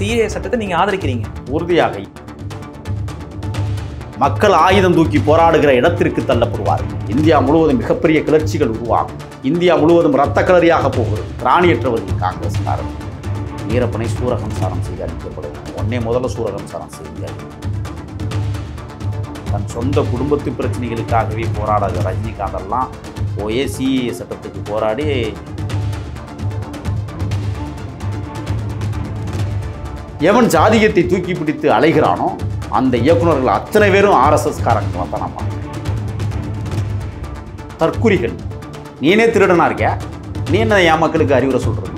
சீரிய சட்டத்தை நீங்க ஆதரிக்கிறீங்க உறுதியாக மக்கள் ஆயுதம் தூக்கி போராடுகிற இடத்திற்கு தள்ளப்படுவார் இந்தியா முழுவதும் மிகப்பெரிய கிளர்ச்சிகள் உருவாகும் இந்தியா முழுவதும் இரத்த கலரியாக போகிறது காங்கிரஸ் காங்கிரஸ்காரர் வீரப்பனை சூரகம்சாரம் செய்து அளிக்கப்படும் ஒன்னே முதல்ல சூரகம்சாரம் செய்து தன் சொந்த குடும்பத்து பிரச்சனைகளுக்காகவே போராடாத ரஜினிகாந்தெல்லாம் போயே சிஏ சட்டத்துக்கு போராடி எவன் ஜாதிகத்தை தூக்கி பிடித்து அலைகிறானோ அந்த இயக்குநர்கள் அத்தனை பேரும் ஆர்எஸ்எஸ் காரங்களை தான் நான் தற்குறிகள் நீனே திருடனா இருக்க நீ என்ன என் மக்களுக்கு அறிவுரை சொல்கிறது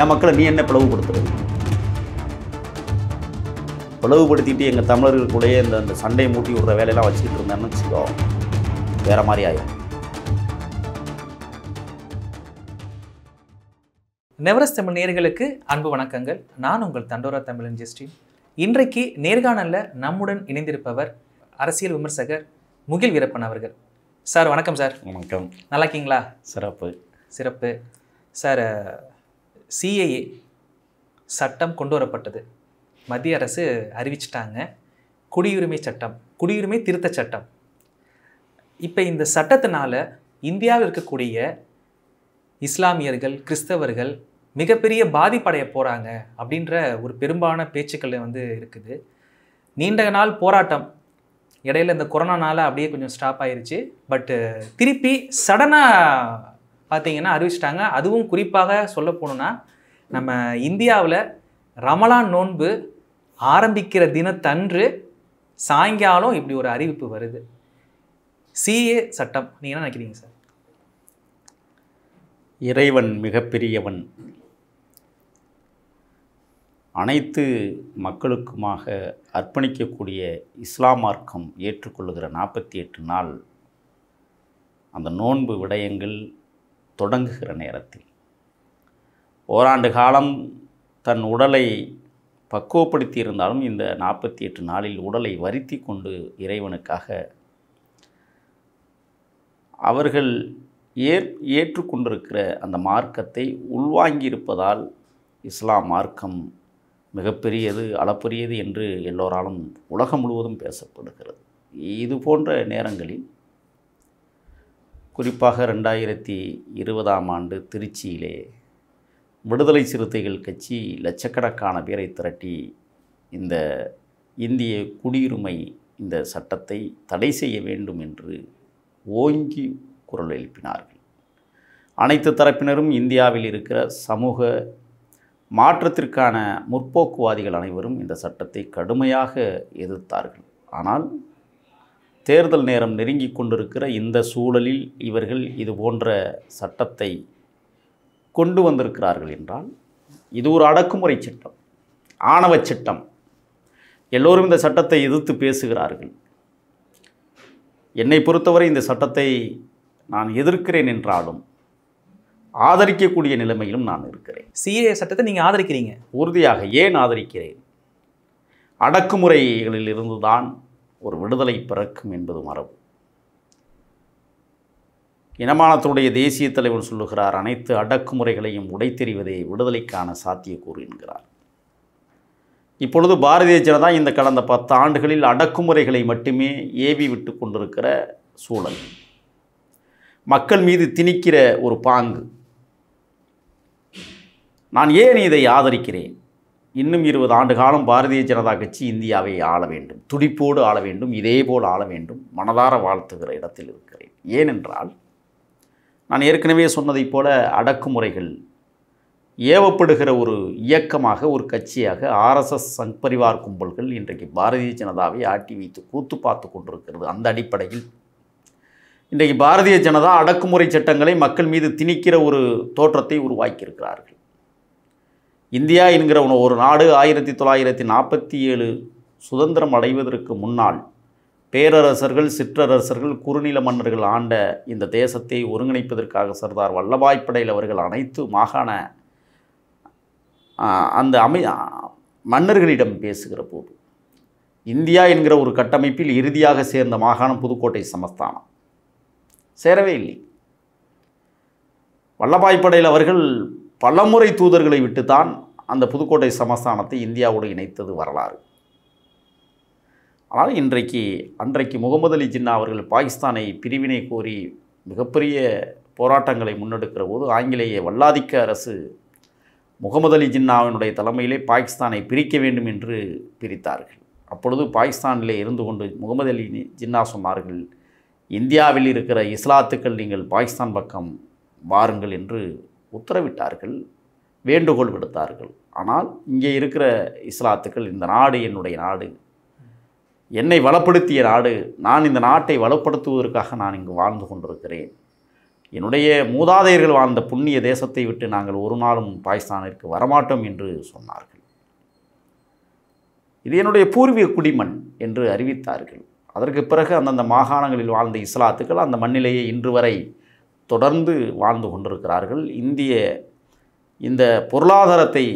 என் மக்களை நீ என்ன பிளவுபடுத்துறது பிளவுபடுத்திட்டு எங்கள் தமிழர்களுக்குள்ளேயே இந்த அந்த சண்டையை மூட்டி விடுற வேலையெல்லாம் வச்சுக்கிட்டு இருந்தேன்னு வச்சுக்கோ வேறு மாதிரி ஆயிடும் நெவரஸ் தமிழ் நேர்களுக்கு அன்பு வணக்கங்கள் நான் உங்கள் தண்டோரா தமிழன் ஜெஸ்டின் இன்றைக்கு நேர்காணலில் நம்முடன் இணைந்திருப்பவர் அரசியல் விமர்சகர் முகில் வீரப்பன் அவர்கள் சார் வணக்கம் சார் வணக்கம் நல்லா இருக்கீங்களா சிறப்பு சிறப்பு சார் சிஏஏ சட்டம் கொண்டு வரப்பட்டது மத்திய அரசு அறிவிச்சிட்டாங்க குடியுரிமை சட்டம் குடியுரிமை திருத்த சட்டம் இப்போ இந்த சட்டத்தினால இந்தியாவில் இருக்கக்கூடிய இஸ்லாமியர்கள் கிறிஸ்தவர்கள் மிகப்பெரிய பாதிப்படைய போகிறாங்க அப்படின்ற ஒரு பெரும்பாலான பேச்சுக்கள் வந்து இருக்குது நீண்ட நாள் போராட்டம் இடையில இந்த கொரோனானால அப்படியே கொஞ்சம் ஸ்டாப் ஆயிருச்சு பட்டு திருப்பி சடனாக பார்த்தீங்கன்னா அறிவிச்சிட்டாங்க அதுவும் குறிப்பாக சொல்ல போனோம்னா நம்ம இந்தியாவில் ரமலான் நோன்பு ஆரம்பிக்கிற தினத்தன்று சாயங்காலம் இப்படி ஒரு அறிவிப்பு வருது சிஏ சட்டம் நீங்கள் என்ன நினைக்கிறீங்க சார் இறைவன் மிகப்பெரியவன் அனைத்து மக்களுக்குமாக அர்ப்பணிக்கக்கூடிய இஸ்லாம் மார்க்கம் ஏற்றுக்கொள்ளுகிற நாற்பத்தி எட்டு நாள் அந்த நோன்பு விடயங்கள் தொடங்குகிற நேரத்தில் ஓராண்டு காலம் தன் உடலை பக்குவப்படுத்தி இருந்தாலும் இந்த நாற்பத்தி எட்டு நாளில் உடலை வருத்தி கொண்டு இறைவனுக்காக அவர்கள் ஏற் ஏற்றுக்கொண்டிருக்கிற அந்த மார்க்கத்தை உள்வாங்கியிருப்பதால் இஸ்லாம் மார்க்கம் மிகப்பெரியது அளப்பரியது என்று எல்லோராலும் உலகம் முழுவதும் பேசப்படுகிறது இது போன்ற நேரங்களில் குறிப்பாக ரெண்டாயிரத்தி இருபதாம் ஆண்டு திருச்சியிலே விடுதலை சிறுத்தைகள் கட்சி லட்சக்கணக்கான பேரை திரட்டி இந்த இந்திய குடியுரிமை இந்த சட்டத்தை தடை செய்ய வேண்டும் என்று ஓங்கி குரல் எழுப்பினார்கள் அனைத்து தரப்பினரும் இந்தியாவில் இருக்கிற சமூக மாற்றத்திற்கான முற்போக்குவாதிகள் அனைவரும் இந்த சட்டத்தை கடுமையாக எதிர்த்தார்கள் ஆனால் தேர்தல் நேரம் நெருங்கி கொண்டிருக்கிற இந்த சூழலில் இவர்கள் இது போன்ற சட்டத்தை கொண்டு வந்திருக்கிறார்கள் என்றால் இது ஒரு அடக்குமுறை சட்டம் ஆணவ சட்டம் எல்லோரும் இந்த சட்டத்தை எதிர்த்து பேசுகிறார்கள் என்னை பொறுத்தவரை இந்த சட்டத்தை நான் எதிர்க்கிறேன் என்றாலும் ஆதரிக்கக்கூடிய நிலைமையிலும் நான் இருக்கிறேன் சிஏ சட்டத்தை நீங்கள் ஆதரிக்கிறீங்க உறுதியாக ஏன் ஆதரிக்கிறேன் அடக்குமுறைகளில் இருந்து தான் ஒரு விடுதலை பிறக்கும் என்பது மரபு இனமானத்தினுடைய தேசிய தலைவர் சொல்லுகிறார் அனைத்து அடக்குமுறைகளையும் உடைத்தெறிவதே விடுதலைக்கான சாத்தியக்கூறு என்கிறார் இப்பொழுது பாரதிய ஜனதா இந்த கடந்த பத்து ஆண்டுகளில் அடக்குமுறைகளை மட்டுமே ஏவி விட்டு கொண்டிருக்கிற சூழல் மக்கள் மீது திணிக்கிற ஒரு பாங்கு நான் ஏன் இதை ஆதரிக்கிறேன் இன்னும் இருபது ஆண்டு காலம் பாரதிய ஜனதா கட்சி இந்தியாவை ஆள வேண்டும் துடிப்போடு ஆள வேண்டும் இதேபோல் ஆள வேண்டும் மனதார வாழ்த்துகிற இடத்தில் இருக்கிறேன் ஏனென்றால் நான் ஏற்கனவே சொன்னதைப் போல அடக்குமுறைகள் ஏவப்படுகிற ஒரு இயக்கமாக ஒரு கட்சியாக ஆர்எஸ்எஸ் சங்பரிவார் கும்பல்கள் இன்றைக்கு பாரதிய ஜனதாவை ஆட்டி வைத்து கூத்து பார்த்து கொண்டிருக்கிறது அந்த அடிப்படையில் இன்றைக்கு பாரதிய ஜனதா அடக்குமுறை சட்டங்களை மக்கள் மீது திணிக்கிற ஒரு தோற்றத்தை உருவாக்கியிருக்கிறார்கள் இந்தியா என்கிற ஒரு நாடு ஆயிரத்தி தொள்ளாயிரத்தி நாற்பத்தி ஏழு சுதந்திரம் அடைவதற்கு முன்னால் பேரரசர்கள் சிற்றரசர்கள் குறுநில மன்னர்கள் ஆண்ட இந்த தேசத்தை ஒருங்கிணைப்பதற்காக சர்தார் வல்லபாய் படையில் அவர்கள் அனைத்து மாகாண அந்த அமை மன்னர்களிடம் பேசுகிற போது இந்தியா என்கிற ஒரு கட்டமைப்பில் இறுதியாக சேர்ந்த மாகாணம் புதுக்கோட்டை சமஸ்தானம் சேரவே இல்லை வல்லபாய் படையில் அவர்கள் பலமுறை தூதர்களை விட்டுத்தான் அந்த புதுக்கோட்டை சமஸ்தானத்தை இந்தியாவோடு இணைத்தது வரலாறு ஆனால் இன்றைக்கு அன்றைக்கு முகமது அலி ஜின்னா அவர்கள் பாகிஸ்தானை பிரிவினை கோரி மிகப்பெரிய போராட்டங்களை முன்னெடுக்கிற போது ஆங்கிலேய வல்லாதிக்க அரசு முகமது அலி ஜின்னாவினுடைய தலைமையிலே பாகிஸ்தானை பிரிக்க வேண்டும் என்று பிரித்தார்கள் அப்பொழுது பாகிஸ்தானிலே இருந்து கொண்டு முகமது அலி ஜின்னா சொன்னார்கள் இந்தியாவில் இருக்கிற இஸ்லாத்துக்கள் நீங்கள் பாகிஸ்தான் பக்கம் வாருங்கள் என்று உத்தரவிட்டார்கள் வேண்டுகோள் விடுத்தார்கள் ஆனால் இங்கே இருக்கிற இஸ்லாத்துக்கள் இந்த நாடு என்னுடைய நாடு என்னை வளப்படுத்திய நாடு நான் இந்த நாட்டை வளப்படுத்துவதற்காக நான் இங்கு வாழ்ந்து கொண்டிருக்கிறேன் என்னுடைய மூதாதையர்கள் வாழ்ந்த புண்ணிய தேசத்தை விட்டு நாங்கள் ஒரு நாளும் பாகிஸ்தானிற்கு வரமாட்டோம் என்று சொன்னார்கள் இது என்னுடைய பூர்வீக குடிமண் என்று அறிவித்தார்கள் அதற்கு பிறகு அந்தந்த மாகாணங்களில் வாழ்ந்த இஸ்லாத்துக்கள் அந்த மண்ணிலேயே இன்று வரை தொடர்ந்து வாழ்ந்து கொண்டிருக்கிறார்கள் இந்திய இந்த பொருளாதாரத்தை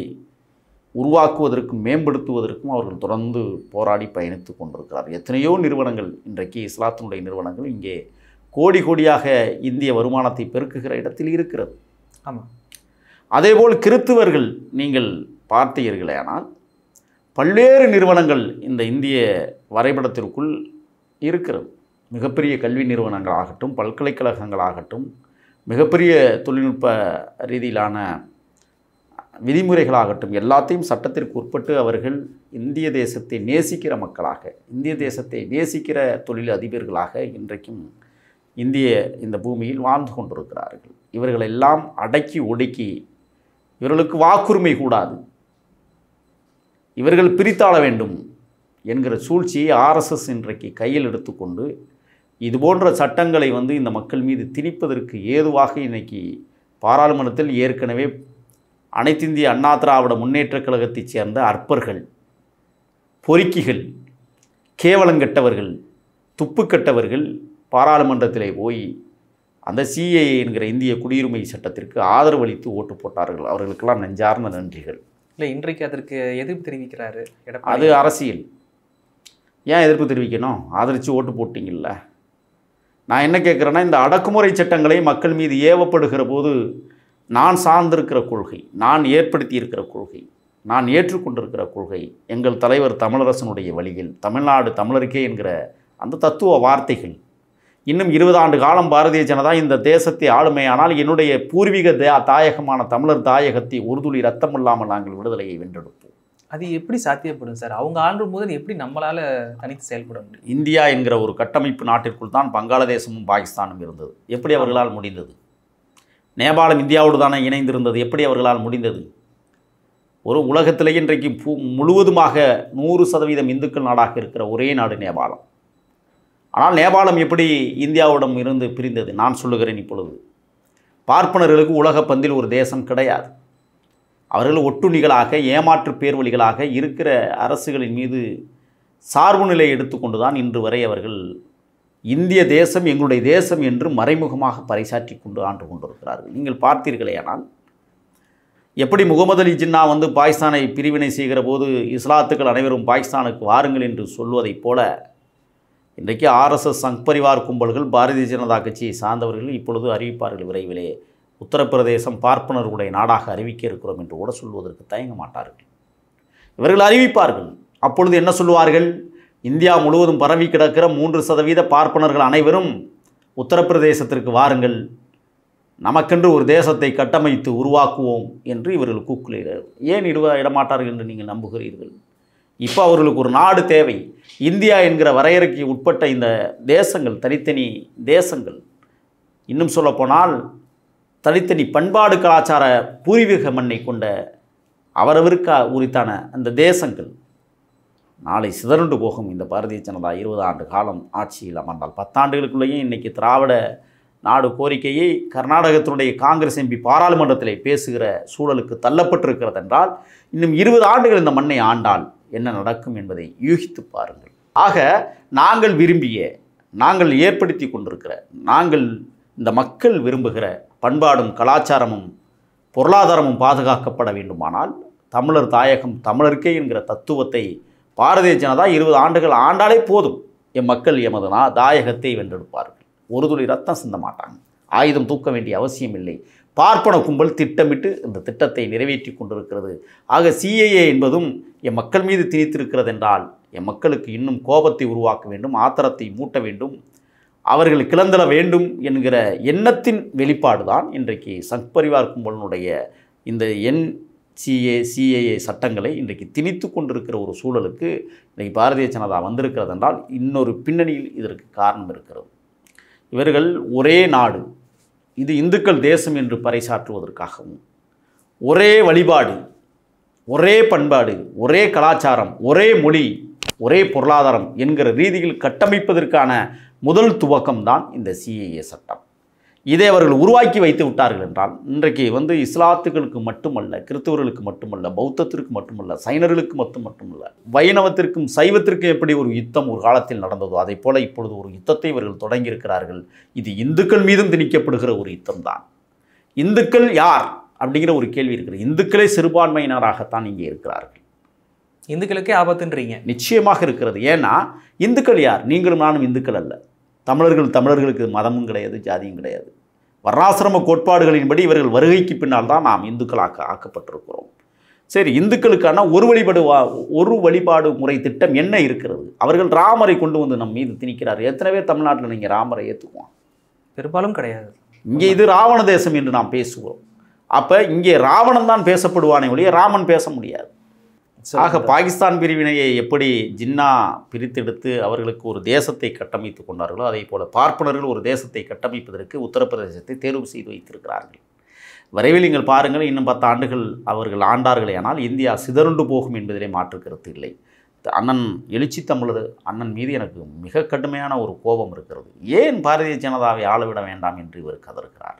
உருவாக்குவதற்கும் மேம்படுத்துவதற்கும் அவர்கள் தொடர்ந்து போராடி பயணித்து கொண்டிருக்கிறார் எத்தனையோ நிறுவனங்கள் இன்றைக்கு இஸ்லாத்தினுடைய நிறுவனங்கள் இங்கே கோடி கோடியாக இந்திய வருமானத்தை பெருக்குகிற இடத்தில் இருக்கிறது ஆமாம் அதேபோல் கிறித்துவர்கள் நீங்கள் பார்த்தீர்களேனால் பல்வேறு நிறுவனங்கள் இந்த இந்திய வரைபடத்திற்குள் இருக்கிறது மிகப்பெரிய கல்வி நிறுவனங்களாகட்டும் பல்கலைக்கழகங்களாகட்டும் மிகப்பெரிய தொழில்நுட்ப ரீதியிலான விதிமுறைகளாகட்டும் எல்லாத்தையும் சட்டத்திற்கு உட்பட்டு அவர்கள் இந்திய தேசத்தை நேசிக்கிற மக்களாக இந்திய தேசத்தை நேசிக்கிற தொழில் அதிபர்களாக இன்றைக்கும் இந்திய இந்த பூமியில் வாழ்ந்து கொண்டிருக்கிறார்கள் இவர்களெல்லாம் அடக்கி ஒடுக்கி இவர்களுக்கு வாக்குரிமை கூடாது இவர்கள் பிரித்தாள வேண்டும் என்கிற சூழ்ச்சியை ஆர்எஸ்எஸ் இன்றைக்கு கையில் எடுத்துக்கொண்டு இது போன்ற சட்டங்களை வந்து இந்த மக்கள் மீது திணிப்பதற்கு ஏதுவாக இன்றைக்கி பாராளுமன்றத்தில் ஏற்கனவே அனைத்திந்திய அண்ணா திராவிட முன்னேற்றக் கழகத்தைச் சேர்ந்த அற்பர்கள் பொறுக்கிகள் கேவலங்கட்டவர்கள் துப்புக்கட்டவர்கள் பாராளுமன்றத்திலே போய் அந்த சிஏஏ என்கிற இந்திய குடியுரிமை சட்டத்திற்கு ஆதரவளித்து ஓட்டு போட்டார்கள் அவர்களுக்கெல்லாம் நெஞ்சார்ந்த நன்றிகள் இல்லை இன்றைக்கு அதற்கு எதிர்ப்பு தெரிவிக்கிறாரு அது அரசியல் ஏன் எதிர்ப்பு தெரிவிக்கணும் ஆதரித்து ஓட்டு போட்டிங்கள்ல நான் என்ன கேட்குறேன்னா இந்த அடக்குமுறை சட்டங்களை மக்கள் மீது ஏவப்படுகிற போது நான் சார்ந்திருக்கிற கொள்கை நான் ஏற்படுத்தி இருக்கிற கொள்கை நான் ஏற்றுக்கொண்டிருக்கிற கொள்கை எங்கள் தலைவர் தமிழரசனுடைய வழியில் தமிழ்நாடு தமிழருக்கே என்கிற அந்த தத்துவ வார்த்தைகள் இன்னும் இருபது ஆண்டு காலம் பாரதிய ஜனதா இந்த தேசத்தை ஆளுமையானால் என்னுடைய பூர்வீக தாயகமான தமிழர் தாயகத்தை ஒரு துளி ரத்தம் இல்லாமல் நாங்கள் விடுதலையை வென்றெடுப்போம் அது எப்படி சாத்தியப்படும் சார் அவங்க ஆளுற முதல் எப்படி நம்மளால் தனித்து செயல்பட முடியும் இந்தியா என்கிற ஒரு கட்டமைப்பு நாட்டிற்குள் தான் பங்களாதேசமும் பாகிஸ்தானும் இருந்தது எப்படி அவர்களால் முடிந்தது நேபாளம் இந்தியாவோடு தானே இணைந்திருந்தது எப்படி அவர்களால் முடிந்தது ஒரு உலகத்திலேயே இன்றைக்கு முழுவதுமாக நூறு சதவீதம் இந்துக்கள் நாடாக இருக்கிற ஒரே நாடு நேபாளம் ஆனால் நேபாளம் எப்படி இந்தியாவிடம் இருந்து பிரிந்தது நான் சொல்லுகிறேன் இப்பொழுது பார்ப்பனர்களுக்கு உலக பந்தில் ஒரு தேசம் கிடையாது அவர்கள் ஒட்டுண்ணிகளாக ஏமாற்று பேர்வழிகளாக இருக்கிற அரசுகளின் மீது சார்பு நிலை எடுத்துக்கொண்டு தான் இன்று வரை அவர்கள் இந்திய தேசம் எங்களுடைய தேசம் என்று மறைமுகமாக பறைசாற்றி கொண்டு ஆண்டு கொண்டிருக்கிறார்கள் நீங்கள் பார்த்தீர்களே ஆனால் எப்படி முகமது அலி ஜின்னா வந்து பாகிஸ்தானை பிரிவினை செய்கிற போது இஸ்லாத்துக்கள் அனைவரும் பாகிஸ்தானுக்கு வாருங்கள் என்று சொல்வதைப் போல இன்றைக்கு ஆர்எஸ்எஸ் சங்பரிவார் கும்பல்கள் பாரதிய ஜனதா கட்சியை சார்ந்தவர்கள் இப்பொழுது அறிவிப்பார்கள் விரைவிலே உத்தரப்பிரதேசம் பார்ப்பனர்களுடைய நாடாக அறிவிக்க இருக்கிறோம் என்று கூட சொல்வதற்கு தயங்க மாட்டார்கள் இவர்கள் அறிவிப்பார்கள் அப்பொழுது என்ன சொல்லுவார்கள் இந்தியா முழுவதும் பரவி கிடக்கிற மூன்று சதவீத பார்ப்பனர்கள் அனைவரும் உத்தரப்பிரதேசத்திற்கு வாருங்கள் நமக்கென்று ஒரு தேசத்தை கட்டமைத்து உருவாக்குவோம் என்று இவர்கள் கூக்குலையினர் ஏன் இடுவ இடமாட்டார்கள் என்று நீங்கள் நம்புகிறீர்கள் இப்போ அவர்களுக்கு ஒரு நாடு தேவை இந்தியா என்கிற வரையறைக்கு உட்பட்ட இந்த தேசங்கள் தனித்தனி தேசங்கள் இன்னும் சொல்லப்போனால் தனித்தனி பண்பாடு கலாச்சார பூர்வீக மண்ணை கொண்ட அவரவருக்கா உரித்தான அந்த தேசங்கள் நாளை சிதறண்டு போகும் இந்த பாரதிய ஜனதா இருபது ஆண்டு காலம் ஆட்சியில் அமர்ந்தால் பத்தாண்டுகளுக்குள்ளேயும் இன்றைக்கி திராவிட நாடு கோரிக்கையை கர்நாடகத்தினுடைய காங்கிரஸ் எம்பி பாராளுமன்றத்தில் பேசுகிற சூழலுக்கு தள்ளப்பட்டிருக்கிறது என்றால் இன்னும் இருபது ஆண்டுகள் இந்த மண்ணை ஆண்டால் என்ன நடக்கும் என்பதை யூகித்து பாருங்கள் ஆக நாங்கள் விரும்பிய நாங்கள் ஏற்படுத்தி கொண்டிருக்கிற நாங்கள் இந்த மக்கள் விரும்புகிற பண்பாடும் கலாச்சாரமும் பொருளாதாரமும் பாதுகாக்கப்பட வேண்டுமானால் தமிழர் தாயகம் தமிழருக்கே என்கிற தத்துவத்தை பாரதிய ஜனதா இருபது ஆண்டுகள் ஆண்டாலே போதும் எம் மக்கள் எமது தாயகத்தை வென்றெடுப்பார்கள் ஒரு துளி ரத்தம் சிந்த மாட்டாங்க ஆயுதம் தூக்க வேண்டிய அவசியம் இல்லை பார்ப்பன கும்பல் திட்டமிட்டு இந்த திட்டத்தை நிறைவேற்றி கொண்டிருக்கிறது ஆக சிஏஏ என்பதும் என் மக்கள் மீது திணித்திருக்கிறது என்றால் என் மக்களுக்கு இன்னும் கோபத்தை உருவாக்க வேண்டும் ஆத்திரத்தை மூட்ட வேண்டும் அவர்கள் கிளந்தள வேண்டும் என்கிற எண்ணத்தின் வெளிப்பாடு தான் இன்றைக்கு சத்பரிவார் கும்பலனுடைய இந்த என் சிஏ சிஏஏ சட்டங்களை இன்றைக்கு திணித்து கொண்டிருக்கிற ஒரு சூழலுக்கு இன்றைக்கு பாரதிய ஜனதா வந்திருக்கிறது என்றால் இன்னொரு பின்னணியில் இதற்கு காரணம் இருக்கிறது இவர்கள் ஒரே நாடு இது இந்துக்கள் தேசம் என்று பறைசாற்றுவதற்காகவும் ஒரே வழிபாடு ஒரே பண்பாடு ஒரே கலாச்சாரம் ஒரே மொழி ஒரே பொருளாதாரம் என்கிற ரீதியில் கட்டமைப்பதற்கான முதல் துவக்கம்தான் இந்த சிஏஏ சட்டம் இதை அவர்கள் உருவாக்கி வைத்து விட்டார்கள் என்றால் இன்றைக்கு வந்து இஸ்லாத்துகளுக்கு மட்டுமல்ல கிறிஸ்தவர்களுக்கு மட்டுமல்ல பௌத்தத்திற்கு மட்டுமல்ல சைனர்களுக்கு மட்டும் மட்டுமல்ல வைணவத்திற்கும் சைவத்திற்கும் எப்படி ஒரு யுத்தம் ஒரு காலத்தில் நடந்ததோ அதை போல இப்பொழுது ஒரு யுத்தத்தை இவர்கள் தொடங்கியிருக்கிறார்கள் இது இந்துக்கள் மீதும் திணிக்கப்படுகிற ஒரு யுத்தம் தான் இந்துக்கள் யார் அப்படிங்கிற ஒரு கேள்வி இருக்கிறது இந்துக்களே சிறுபான்மையினராகத்தான் இங்கே இருக்கிறார்கள் இந்துக்களுக்கே ஆபத்துன்றீங்க நிச்சயமாக இருக்கிறது ஏன்னா இந்துக்கள் யார் நீங்களும் நானும் இந்துக்கள் அல்ல தமிழர்கள் தமிழர்களுக்கு மதமும் கிடையாது ஜாதியும் கிடையாது வர்ணாசிரம கோட்பாடுகளின்படி இவர்கள் வருகைக்கு பின்னால் தான் நாம் இந்துக்களாக ஆக்கப்பட்டிருக்கிறோம் சரி இந்துக்களுக்கான ஒரு வழிபாடு வா ஒரு வழிபாடு முறை திட்டம் என்ன இருக்கிறது அவர்கள் ராமரை கொண்டு வந்து நம் மீது திணிக்கிறார் எத்தனை பேர் தமிழ்நாட்டில் நீங்கள் ராமரை ஏற்றுக்குவோம் பெரும்பாலும் கிடையாது இங்கே இது ராவண தேசம் என்று நாம் பேசுவோம் அப்போ இங்கே ராவணன் தான் பேசப்படுவானே ஒழிய ராமன் பேச முடியாது ஆக பாகிஸ்தான் பிரிவினையை எப்படி ஜின்னா பிரித்தெடுத்து அவர்களுக்கு ஒரு தேசத்தை கட்டமைத்து கொண்டார்களோ அதே போல் பார்ப்பனர்கள் ஒரு தேசத்தை கட்டமைப்பதற்கு உத்தரப்பிரதேசத்தை தேர்வு செய்து வைத்திருக்கிறார்கள் விரைவில் நீங்கள் பாருங்கள் இன்னும் பத்து ஆண்டுகள் அவர்கள் ஆண்டார்களே ஆனால் இந்தியா சிதறுண்டு போகும் என்பதிலே மாற்று கருத்து இல்லை அண்ணன் எழுச்சி தமிழர் அண்ணன் மீது எனக்கு மிக கடுமையான ஒரு கோபம் இருக்கிறது ஏன் பாரதிய ஜனதாவை ஆளவிட வேண்டாம் என்று இவர் கதறுகிறார்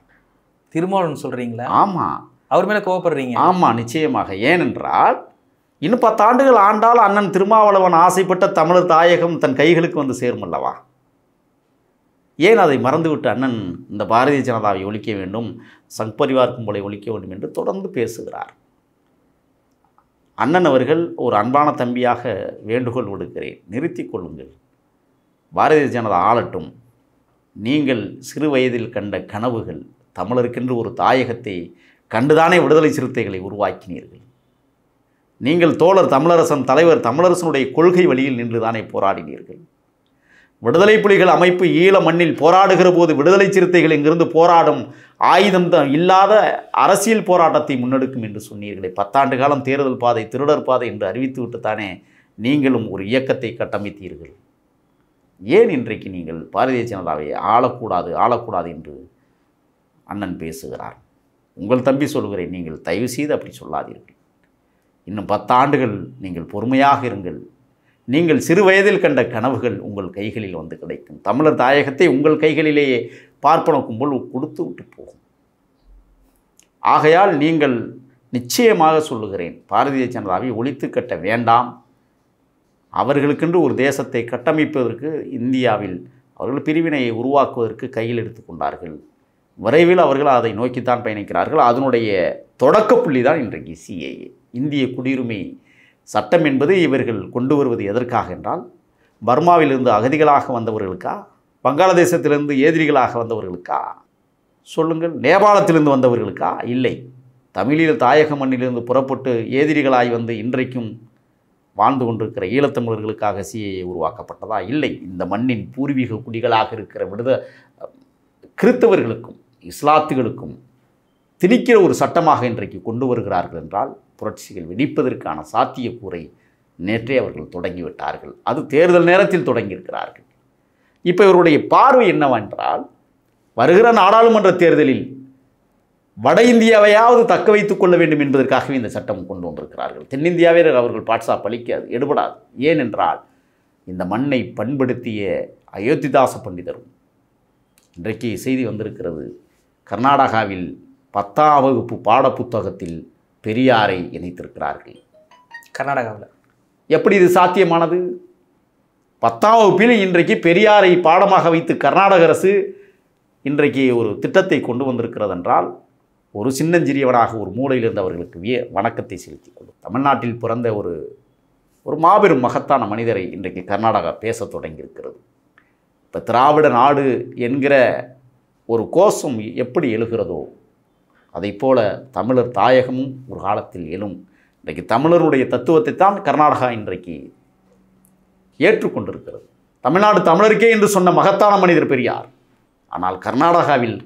திருமாவளவன் சொல்கிறீங்களா ஆமாம் அவர் மேலே கோபப்படுறீங்க ஆமாம் நிச்சயமாக ஏனென்றால் இன்னும் பத்தாண்டுகள் ஆண்டால் அண்ணன் திருமாவளவன் ஆசைப்பட்ட தமிழர் தாயகம் தன் கைகளுக்கு வந்து சேரும் அல்லவா ஏன் அதை மறந்துவிட்டு அண்ணன் இந்த பாரதிய ஜனதாவை ஒழிக்க வேண்டும் சங் பரிவார் கும்பலை ஒழிக்க வேண்டும் என்று தொடர்ந்து பேசுகிறார் அண்ணன் அவர்கள் ஒரு அன்பான தம்பியாக வேண்டுகோள் விடுக்கிறேன் நிறுத்தி கொள்ளுங்கள் பாரதிய ஜனதா ஆளட்டும் நீங்கள் சிறு வயதில் கண்ட கனவுகள் தமிழருக்கென்று ஒரு தாயகத்தை கண்டுதானே விடுதலை சிறுத்தைகளை உருவாக்கினீர்கள் நீங்கள் தோழர் தமிழரசன் தலைவர் தமிழரசனுடைய கொள்கை வழியில் நின்றுதானே போராடினீர்கள் விடுதலை புலிகள் அமைப்பு ஈழ மண்ணில் போராடுகிற போது விடுதலை சிறுத்தைகள் இங்கிருந்து போராடும் ஆயுதம் தான் இல்லாத அரசியல் போராட்டத்தை முன்னெடுக்கும் என்று சொன்னீர்களே பத்தாண்டு காலம் தேர்தல் பாதை திருடர் பாதை என்று அறிவித்து விட்டுத்தானே நீங்களும் ஒரு இயக்கத்தை கட்டமைத்தீர்கள் ஏன் இன்றைக்கு நீங்கள் பாரதிய ஜனதாவை ஆளக்கூடாது ஆளக்கூடாது என்று அண்ணன் பேசுகிறார் உங்கள் தம்பி சொல்கிறேன் நீங்கள் தயவு செய்து அப்படி சொல்லாதீர்கள் இன்னும் பத்தாண்டுகள் நீங்கள் பொறுமையாக இருங்கள் நீங்கள் சிறு வயதில் கண்ட கனவுகள் உங்கள் கைகளில் வந்து கிடைக்கும் தமிழர் தாயகத்தை உங்கள் கைகளிலேயே பார்ப்பனக்கும் போல் கொடுத்து விட்டு போகும் ஆகையால் நீங்கள் நிச்சயமாக சொல்லுகிறேன் பாரதிய ஜனதாவை ஒழித்து கட்ட வேண்டாம் அவர்களுக்கென்று ஒரு தேசத்தை கட்டமைப்பதற்கு இந்தியாவில் அவர்கள் பிரிவினையை உருவாக்குவதற்கு கையில் எடுத்துக்கொண்டார்கள் விரைவில் அவர்கள் அதை நோக்கித்தான் பயணிக்கிறார்கள் அதனுடைய தொடக்க புள்ளி தான் இன்றைக்கு சிஏஏ இந்திய குடியுரிமை சட்டம் என்பது இவர்கள் கொண்டு வருவது எதற்காக என்றால் பர்மாவிலிருந்து அகதிகளாக வந்தவர்களுக்கா வங்காளதேசத்திலிருந்து ஏதிரிகளாக வந்தவர்களுக்கா சொல்லுங்கள் நேபாளத்திலிருந்து வந்தவர்களுக்கா இல்லை தமிழில் தாயக மண்ணிலிருந்து புறப்பட்டு ஏதிரிகளாய் வந்து இன்றைக்கும் வாழ்ந்து கொண்டிருக்கிற ஈழத்தமிழர்களுக்காக சிஏஏ உருவாக்கப்பட்டதா இல்லை இந்த மண்ணின் பூர்வீக குடிகளாக இருக்கிற விடுத கிறித்தவர்களுக்கும் இஸ்லாத்துகளுக்கும் திணிக்கிற ஒரு சட்டமாக இன்றைக்கு கொண்டு வருகிறார்கள் என்றால் புரட்சிகள் வெடிப்பதற்கான சாத்தியக்கூறை நேற்றே அவர்கள் தொடங்கிவிட்டார்கள் அது தேர்தல் நேரத்தில் தொடங்கியிருக்கிறார்கள் இப்போ இவருடைய பார்வை என்னவென்றால் வருகிற நாடாளுமன்ற தேர்தலில் வட இந்தியாவையாவது தக்க வைத்துக் கொள்ள வேண்டும் என்பதற்காகவே இந்த சட்டம் கொண்டு வந்திருக்கிறார்கள் தென்னிந்தியாவே அவர்கள் பாட்சா பழிக்காது எடுபடாது ஏனென்றால் இந்த மண்ணை பண்படுத்திய அயோத்திதாச பண்டிதரும் இன்றைக்கு செய்தி வந்திருக்கிறது கர்நாடகாவில் பத்தாம் வகுப்பு பாடப்புத்தகத்தில் பெரியாரை இணைத்திருக்கிறார்கள் கர்நாடகாவில் எப்படி இது சாத்தியமானது பத்தாம் வகுப்பில் இன்றைக்கு பெரியாரை பாடமாக வைத்து கர்நாடக அரசு இன்றைக்கு ஒரு திட்டத்தை கொண்டு வந்திருக்கிறது என்றால் ஒரு சின்னஞ்சிறியவனாக ஒரு மூலையில் அவர்களுக்கு விய வணக்கத்தை செலுத்திக் கொள்ளும் தமிழ்நாட்டில் பிறந்த ஒரு ஒரு மாபெரும் மகத்தான மனிதரை இன்றைக்கு கர்நாடகா பேச தொடங்கியிருக்கிறது இப்போ திராவிட நாடு என்கிற ஒரு கோஷம் எப்படி எழுகிறதோ அதை போல தமிழர் தாயகமும் ஒரு காலத்தில் எழும் இன்றைக்கு தமிழருடைய தத்துவத்தை தான் கர்நாடகா இன்றைக்கு ஏற்றுக்கொண்டிருக்கிறது தமிழ்நாடு தமிழருக்கே என்று சொன்ன மகத்தான மனிதர் பெரியார் ஆனால் கர்நாடகாவில்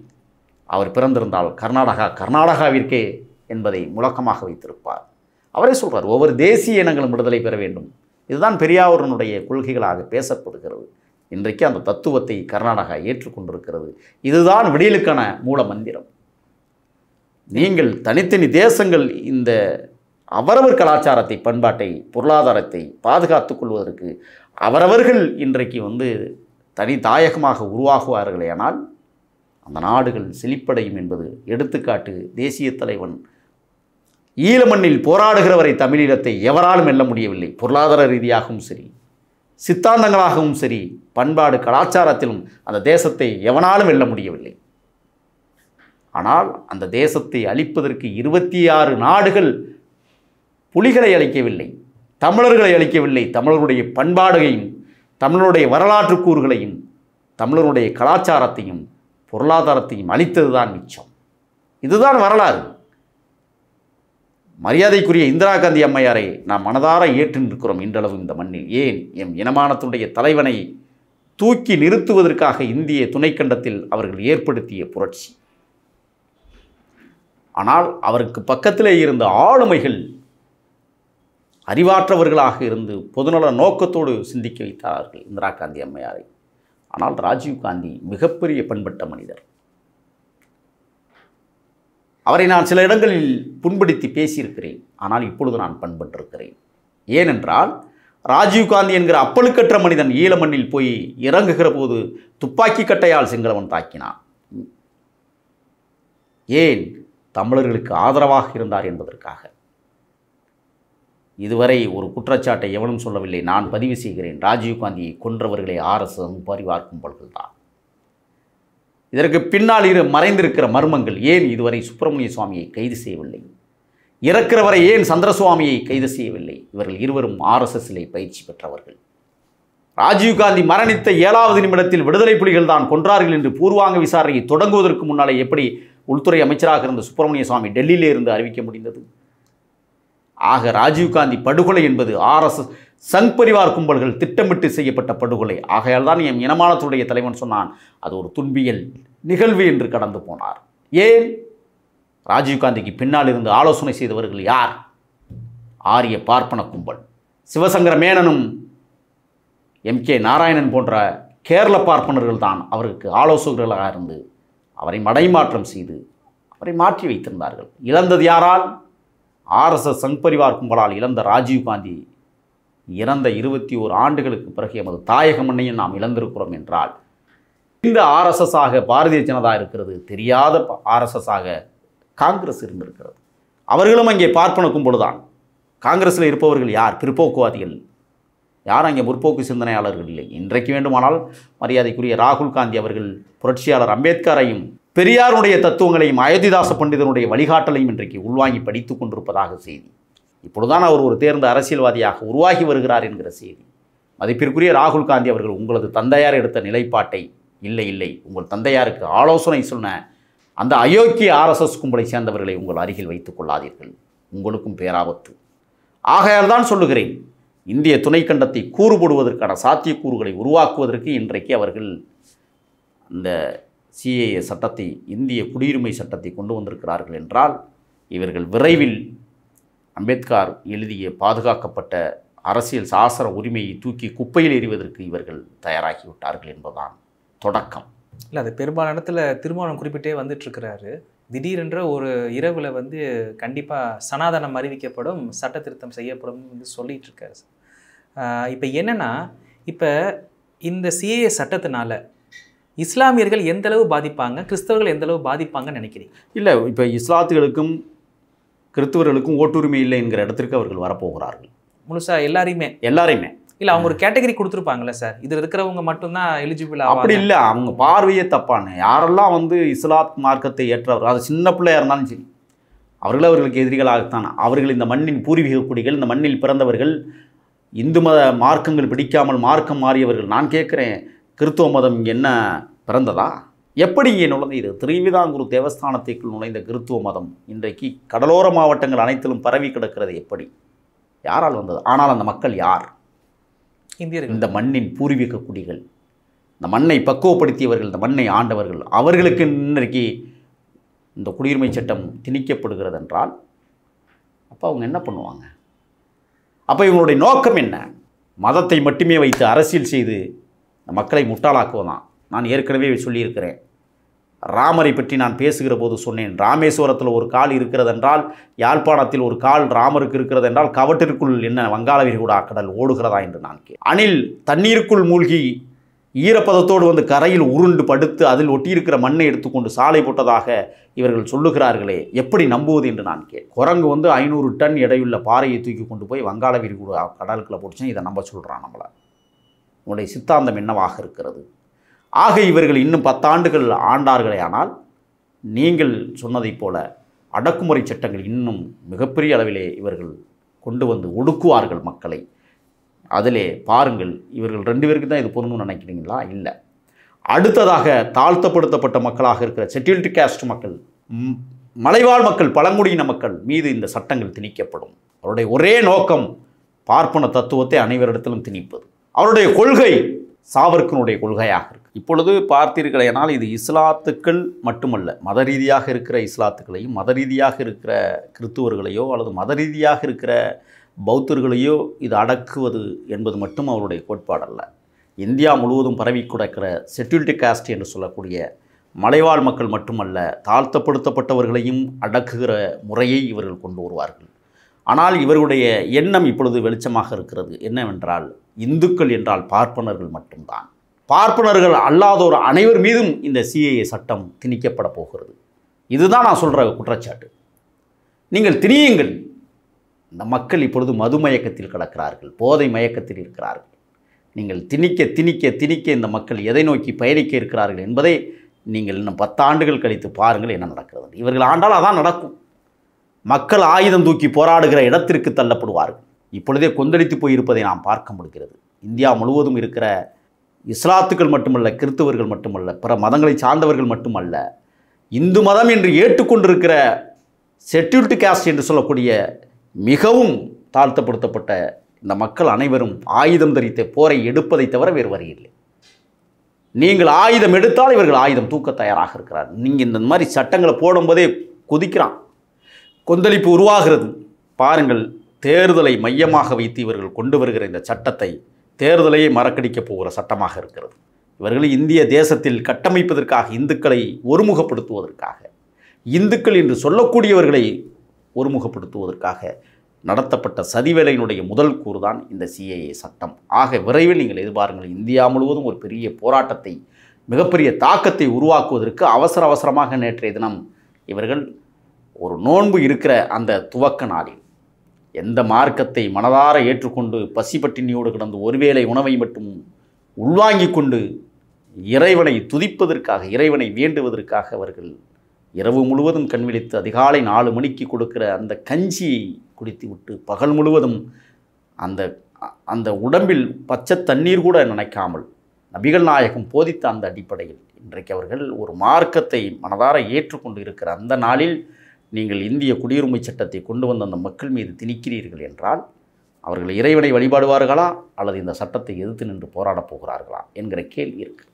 அவர் பிறந்திருந்தால் கர்நாடகா கர்நாடகாவிற்கே என்பதை முழக்கமாக வைத்திருப்பார் அவரே சொல்கிறார் ஒவ்வொரு தேசிய இனங்களும் விடுதலை பெற வேண்டும் இதுதான் பெரியாவரனுடைய கொள்கைகளாக பேசப்படுகிறது இன்றைக்கு அந்த தத்துவத்தை கர்நாடகா ஏற்றுக்கொண்டிருக்கிறது இதுதான் விடியலுக்கான மூல மந்திரம் நீங்கள் தனித்தனி தேசங்கள் இந்த அவரவர் கலாச்சாரத்தை பண்பாட்டை பொருளாதாரத்தை பாதுகாத்து கொள்வதற்கு அவரவர்கள் இன்றைக்கு வந்து தனி தாயகமாக உருவாகுவார்களே ஆனால் அந்த நாடுகள் செழிப்படையும் என்பது எடுத்துக்காட்டு தேசிய தலைவன் ஈழமண்ணில் போராடுகிறவரை தமிழீழத்தை எவராலும் வெல்ல முடியவில்லை பொருளாதார ரீதியாகவும் சரி சித்தாந்தங்களாகவும் சரி பண்பாடு கலாச்சாரத்திலும் அந்த தேசத்தை எவனாலும் வெல்ல முடியவில்லை ஆனால் அந்த தேசத்தை அழிப்பதற்கு இருபத்தி ஆறு நாடுகள் புலிகளை அழிக்கவில்லை தமிழர்களை அழிக்கவில்லை தமிழருடைய பண்பாடுகையும் தமிழருடைய வரலாற்று கூறுகளையும் தமிழருடைய கலாச்சாரத்தையும் பொருளாதாரத்தையும் அளித்ததுதான் தான் மிச்சம் இதுதான் வரலாறு மரியாதைக்குரிய இந்திரா காந்தி அம்மையாரை நாம் மனதார ஏற்று நிற்கிறோம் இன்றளவு இந்த மண்ணில் ஏன் எம் இனமானத்துடைய தலைவனை தூக்கி நிறுத்துவதற்காக இந்திய துணைக்கண்டத்தில் அவர்கள் ஏற்படுத்திய புரட்சி ஆனால் அவருக்கு பக்கத்திலே இருந்த ஆளுமைகள் அறிவாற்றவர்களாக இருந்து பொதுநல நோக்கத்தோடு சிந்திக்க வைத்தார்கள் இந்திரா காந்தி அம்மையாரை ஆனால் ராஜீவ் காந்தி மிகப்பெரிய பண்பட்ட மனிதர் அவரை நான் சில இடங்களில் புண்படுத்தி பேசியிருக்கிறேன் ஆனால் இப்பொழுது நான் பண்பட்டிருக்கிறேன் ஏனென்றால் ராஜீவ் காந்தி என்கிற அப்பழுக்கற்ற மனிதன் ஈழமண்ணில் போய் இறங்குகிற போது துப்பாக்கி கட்டையால் சிங்களவன் தாக்கினான் ஏன் தமிழர்களுக்கு ஆதரவாக இருந்தார் என்பதற்காக இதுவரை ஒரு குற்றச்சாட்டை எவனும் சொல்லவில்லை நான் பதிவு செய்கிறேன் ராஜீவ்காந்தியை கொன்றவர்களை ஆர்எஸ்எஸ் பரிவார் கும்பல்கள் இதற்கு பின்னால் இரு மறைந்திருக்கிற மர்மங்கள் ஏன் இதுவரை சுப்பிரமணிய சுவாமியை கைது செய்யவில்லை இறக்கிறவரை ஏன் சந்திரசுவாமியை கைது செய்யவில்லை இவர்கள் இருவரும் ஆர்எஸ்எஸ்லே பயிற்சி பெற்றவர்கள் ராஜீவ்காந்தி மரணித்த ஏழாவது நிமிடத்தில் விடுதலை புலிகள் தான் கொன்றார்கள் என்று பூர்வாங்க விசாரணையை தொடங்குவதற்கு முன்னாலே எப்படி உள்துறை அமைச்சராக இருந்த சுப்பிரமணிய சுவாமி டெல்லியிலே இருந்து அறிவிக்க முடிந்தது ஆக ராஜீவ்காந்தி படுகொலை என்பது ஆர்எஸ்எஸ் சங் பரிவார் கும்பல்கள் திட்டமிட்டு செய்யப்பட்ட படுகொலை ஆகையால் தான் என் இனமானத்துடைய தலைவன் சொன்னான் அது ஒரு துன்பியல் நிகழ்வு என்று கடந்து போனார் ஏன் ராஜீவ்காந்திக்கு பின்னால் இருந்து ஆலோசனை செய்தவர்கள் யார் ஆரிய பார்ப்பன கும்பல் சிவசங்கர மேனனும் எம் கே நாராயணன் போன்ற கேரள பார்ப்பனர்கள் தான் அவருக்கு ஆலோசகர்களாக இருந்து அவரை மடைமாற்றம் செய்து அவரை மாற்றி வைத்திருந்தார்கள் இழந்தது யாரால் ஆர்எஸ்எஸ் சங் பரிவார் கும்பலால் இழந்த ராஜீவ்காந்தி இறந்த இருபத்தி ஓரு ஆண்டுகளுக்கு பிறகு எமது தாயக மண்ணையும் நாம் இழந்திருக்கிறோம் என்றால் இந்த ஆர்எஸ்எஸ் ஆக பாரதிய ஜனதா இருக்கிறது தெரியாத ஆர்எஸ்எஸ் ஆக காங்கிரஸ் இருந்திருக்கிறது அவர்களும் அங்கே பார்ப்பனக்கும் பொழுதுதான் காங்கிரஸில் இருப்பவர்கள் யார் பிற்போக்குவாதிகள் யாரும் அங்கே முற்போக்கு சிந்தனையாளர்கள் இல்லை இன்றைக்கு வேண்டுமானால் மரியாதைக்குரிய ராகுல் காந்தி அவர்கள் புரட்சியாளர் அம்பேத்கரையும் பெரியாருடைய தத்துவங்களையும் அயோத்திதாச பண்டிதனுடைய வழிகாட்டலையும் இன்றைக்கு உள்வாங்கி படித்து கொண்டிருப்பதாக செய்தி இப்பொழுதுதான் அவர் ஒரு தேர்ந்த அரசியல்வாதியாக உருவாகி வருகிறார் என்கிற செய்தி மதிப்பிற்குரிய ராகுல் காந்தி அவர்கள் உங்களது தந்தையார் எடுத்த நிலைப்பாட்டை இல்லை இல்லை உங்கள் தந்தையாருக்கு ஆலோசனை சொன்ன அந்த அயோக்கிய ஆர்எஸ்எஸ் கும்பலை சேர்ந்தவர்களை உங்கள் அருகில் வைத்துக் கொள்ளாதீர்கள் உங்களுக்கும் பேராபத்து ஆகையால் தான் சொல்லுகிறேன் இந்திய துணைக்கண்டத்தை கூறுபடுவதற்கான சாத்தியக்கூறுகளை உருவாக்குவதற்கு இன்றைக்கு அவர்கள் அந்த சிஏஏ சட்டத்தை இந்திய குடியுரிமை சட்டத்தை கொண்டு வந்திருக்கிறார்கள் என்றால் இவர்கள் விரைவில் அம்பேத்கார் எழுதிய பாதுகாக்கப்பட்ட அரசியல் சாசன உரிமையை தூக்கி குப்பையில் எறிவதற்கு இவர்கள் தயாராகிவிட்டார்கள் என்பதுதான் தொடக்கம் இல்லை அது பெரும்பாலான இடத்துல திருமணம் குறிப்பிட்டே வந்துட்டுருக்கிறாரு திடீரென்ற ஒரு இரவில் வந்து கண்டிப்பாக சனாதனம் அறிவிக்கப்படும் சட்ட திருத்தம் செய்யப்படும் சொல்லிட்டு இருக்காரு இப்போ என்னென்னா இப்போ இந்த சிஏஏ சட்டத்தினால இஸ்லாமியர்கள் எந்தளவு பாதிப்பாங்க கிறிஸ்தவர்கள் எந்தளவு பாதிப்பாங்கன்னு நினைக்கிறீங்க இல்லை இப்போ இஸ்லாத்துகளுக்கும் கிறிஸ்துவர்களுக்கும் ஓட்டுரிமை இல்லை என்கிற இடத்திற்கு அவர்கள் வரப்போகிறார்கள் முழுசா எல்லாரையுமே எல்லாரையுமே இல்லை அவங்க ஒரு கேட்டகரி கொடுத்துருப்பாங்களே சார் இதில் இருக்கிறவங்க மட்டும்தான் எலிஜிபிள் அப்படி இல்லை அவங்க பார்வையே தப்பான யாரெல்லாம் வந்து இஸ்லாத் மார்க்கத்தை ஏற்றவர் அது சின்ன பிள்ளையாக இருந்தாலும் சரி அவர்கள் அவர்களுக்கு எதிரிகளாகத்தான் அவர்கள் இந்த மண்ணின் பூர்வீக குடிகள் இந்த மண்ணில் பிறந்தவர்கள் இந்து மத மார்க்கங்கள் பிடிக்காமல் மார்க்கம் மாறியவர்கள் நான் கேட்குறேன் கிறித்துவ மதம் என்ன பிறந்ததா எப்படி இங்கே நுழைந்தது திருவிதாங்கூர் தேவஸ்தானத்திற்குள் நுழைந்த கிறித்துவ மதம் இன்றைக்கு கடலோர மாவட்டங்கள் அனைத்திலும் பரவி கிடக்கிறது எப்படி யாரால் வந்தது ஆனால் அந்த மக்கள் யார் இந்தியர்கள் இந்த மண்ணின் பூர்வீக குடிகள் இந்த மண்ணை பக்குவப்படுத்தியவர்கள் இந்த மண்ணை ஆண்டவர்கள் அவர்களுக்கு இன்றைக்கு இந்த குடியுரிமை சட்டம் திணிக்கப்படுகிறது என்றால் அப்போ அவங்க என்ன பண்ணுவாங்க அப்போ இவங்களுடைய நோக்கம் என்ன மதத்தை மட்டுமே வைத்து அரசியல் செய்து மக்களை முட்டாளாக்குவதான் நான் ஏற்கனவே சொல்லியிருக்கிறேன் ராமரை பற்றி நான் பேசுகிற போது சொன்னேன் ராமேஸ்வரத்தில் ஒரு கால் இருக்கிறதென்றால் யாழ்ப்பாணத்தில் ஒரு கால் ராமருக்கு இருக்கிறது என்றால் கவட்டிற்குள் என்ன வங்காள விரிகுடா கடல் ஓடுகிறதா என்று நான் கே அணில் தண்ணீருக்குள் மூழ்கி ஈரப்பதத்தோடு வந்து கரையில் உருண்டு படுத்து அதில் ஒட்டியிருக்கிற மண்ணை எடுத்துக்கொண்டு சாலை போட்டதாக இவர்கள் சொல்லுகிறார்களே எப்படி நம்புவது என்று நான் கேள் குரங்கு வந்து ஐநூறு டன் எடையுள்ள பாறையை தூக்கி கொண்டு போய் வங்காள விரிகுடு கடலுக்குள்ளே போட்டுச்சு இதை நம்ப சொல்கிறான் நம்மளை உன்னுடைய சித்தாந்தம் என்னவாக இருக்கிறது ஆக இவர்கள் இன்னும் பத்தாண்டுகள் ஆண்டார்களே ஆனால் நீங்கள் சொன்னதைப் போல அடக்குமுறை சட்டங்கள் இன்னும் மிகப்பெரிய அளவிலே இவர்கள் கொண்டு வந்து ஒடுக்குவார்கள் மக்களை அதிலே பாருங்கள் இவர்கள் ரெண்டு பேருக்கு தான் இது பொருந்தும்னு நினைக்கிறீங்களா இல்லை அடுத்ததாக தாழ்த்தப்படுத்தப்பட்ட மக்களாக இருக்கிற செட்டில்டு கேஸ்ட் மக்கள் மலைவாழ் மக்கள் பழங்குடியின மக்கள் மீது இந்த சட்டங்கள் திணிக்கப்படும் அவருடைய ஒரே நோக்கம் பார்ப்பன தத்துவத்தை அனைவரிடத்திலும் திணிப்பது அவருடைய கொள்கை சாவர்க்கனுடைய கொள்கையாக இருக்கு இப்பொழுது பார்த்தீர்களேனால் இது இஸ்லாத்துக்கள் மட்டுமல்ல மத ரீதியாக இருக்கிற இஸ்லாத்துக்களையும் மத ரீதியாக இருக்கிற கிறித்துவர்களையோ அல்லது மத ரீதியாக இருக்கிற பௌத்தர்களையோ இது அடக்குவது என்பது மட்டும் அவருடைய கோட்பாடல்ல இந்தியா முழுவதும் பரவி கிடக்கிற செட்யூல்டி காஸ்ட் என்று சொல்லக்கூடிய மலைவாழ் மக்கள் மட்டுமல்ல தாழ்த்தப்படுத்தப்பட்டவர்களையும் அடக்குகிற முறையை இவர்கள் கொண்டு வருவார்கள் ஆனால் இவர்களுடைய எண்ணம் இப்பொழுது வெளிச்சமாக இருக்கிறது என்னவென்றால் இந்துக்கள் என்றால் பார்ப்பனர்கள் மட்டும்தான் பார்ப்பனர்கள் அல்லாதோர் அனைவர் மீதும் இந்த சிஏஏ சட்டம் திணிக்கப்பட போகிறது இதுதான் நான் சொல்கிற குற்றச்சாட்டு நீங்கள் திணியுங்கள் இந்த மக்கள் இப்பொழுது மது மயக்கத்தில் கிடக்கிறார்கள் போதை மயக்கத்தில் இருக்கிறார்கள் நீங்கள் திணிக்க திணிக்க திணிக்க இந்த மக்கள் எதை நோக்கி பயணிக்க இருக்கிறார்கள் என்பதை நீங்கள் இன்னும் பத்தாண்டுகள் கழித்து பாருங்கள் என்ன நடக்கிறது இவர்கள் ஆண்டால் அதான் நடக்கும் மக்கள் ஆயுதம் தூக்கி போராடுகிற இடத்திற்கு தள்ளப்படுவார்கள் இப்பொழுதே கொந்தளித்து போயிருப்பதை நாம் பார்க்க முடிகிறது இந்தியா முழுவதும் இருக்கிற இஸ்லாத்துக்கள் மட்டுமல்ல கிறிஸ்தவர்கள் மட்டுமல்ல பிற மதங்களை சார்ந்தவர்கள் மட்டுமல்ல இந்து மதம் என்று ஏற்றுக்கொண்டிருக்கிற செட்யூல்டு காஸ்ட் என்று சொல்லக்கூடிய மிகவும் தாழ்த்தப்படுத்தப்பட்ட இந்த மக்கள் அனைவரும் ஆயுதம் தரித்த போரை எடுப்பதை தவிர வேறு வழி இல்லை நீங்கள் ஆயுதம் எடுத்தால் இவர்கள் ஆயுதம் தூக்க தயாராக இருக்கிறார் நீங்கள் இந்த மாதிரி சட்டங்களை போடும்போதே கொதிக்கிறான் கொந்தளிப்பு உருவாகிறது பாருங்கள் தேர்தலை மையமாக வைத்து இவர்கள் கொண்டு வருகிற இந்த சட்டத்தை தேர்தலையே மறக்கடிக்க போகிற சட்டமாக இருக்கிறது இவர்கள் இந்திய தேசத்தில் கட்டமைப்பதற்காக இந்துக்களை ஒருமுகப்படுத்துவதற்காக இந்துக்கள் என்று சொல்லக்கூடியவர்களை ஒருமுகப்படுத்துவதற்காக நடத்தப்பட்ட சதிவேலையினுடைய முதல் கூறுதான் இந்த சிஏஏ சட்டம் ஆக விரைவில் நீங்கள் எதிர்பாருங்கள் இந்தியா முழுவதும் ஒரு பெரிய போராட்டத்தை மிகப்பெரிய தாக்கத்தை உருவாக்குவதற்கு அவசர அவசரமாக நேற்றைய தினம் இவர்கள் ஒரு நோன்பு இருக்கிற அந்த துவக்க நாளில் எந்த மார்க்கத்தை மனதார ஏற்றுக்கொண்டு பசி பட்டினியோடு கிடந்து ஒருவேளை உணவை மட்டும் உள்வாங்கி கொண்டு இறைவனை துதிப்பதற்காக இறைவனை வேண்டுவதற்காக அவர்கள் இரவு முழுவதும் கண் விழித்து அதிகாலை நாலு மணிக்கு கொடுக்குற அந்த கஞ்சியை குடித்து விட்டு பகல் முழுவதும் அந்த அந்த உடம்பில் பச்சை தண்ணீர் கூட நினைக்காமல் நபிகள் நாயகம் போதித்த அந்த அடிப்படையில் இன்றைக்கு அவர்கள் ஒரு மார்க்கத்தை மனதார ஏற்றுக்கொண்டு இருக்கிற அந்த நாளில் நீங்கள் இந்திய குடியுரிமை சட்டத்தை கொண்டு வந்த அந்த மக்கள் மீது திணிக்கிறீர்கள் என்றால் அவர்கள் இறைவனை வழிபாடுவார்களா அல்லது இந்த சட்டத்தை எதிர்த்து நின்று போராடப் போகிறார்களா என்கிற கேள்வி இருக்குது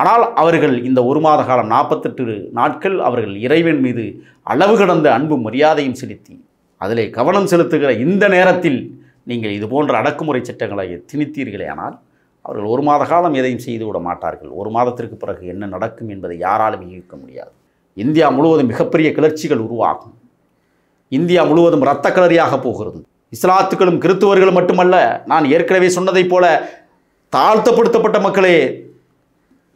ஆனால் அவர்கள் இந்த ஒரு மாத காலம் நாற்பத்தெட்டு நாட்கள் அவர்கள் இறைவன் மீது அளவு கடந்த அன்பு மரியாதையும் செலுத்தி அதிலே கவனம் செலுத்துகிற இந்த நேரத்தில் நீங்கள் இது போன்ற அடக்குமுறை சட்டங்களை திணித்தீர்களே ஆனால் அவர்கள் ஒரு மாத காலம் எதையும் செய்து விட மாட்டார்கள் ஒரு மாதத்திற்கு பிறகு என்ன நடக்கும் என்பதை யாராலும் யூகிக்க முடியாது இந்தியா முழுவதும் மிகப்பெரிய கிளர்ச்சிகள் உருவாகும் இந்தியா முழுவதும் இரத்த கலரியாக போகிறது இஸ்லாத்துக்களும் கிறித்துவர்களும் மட்டுமல்ல நான் ஏற்கனவே சொன்னதைப் போல தாழ்த்தப்படுத்தப்பட்ட மக்களே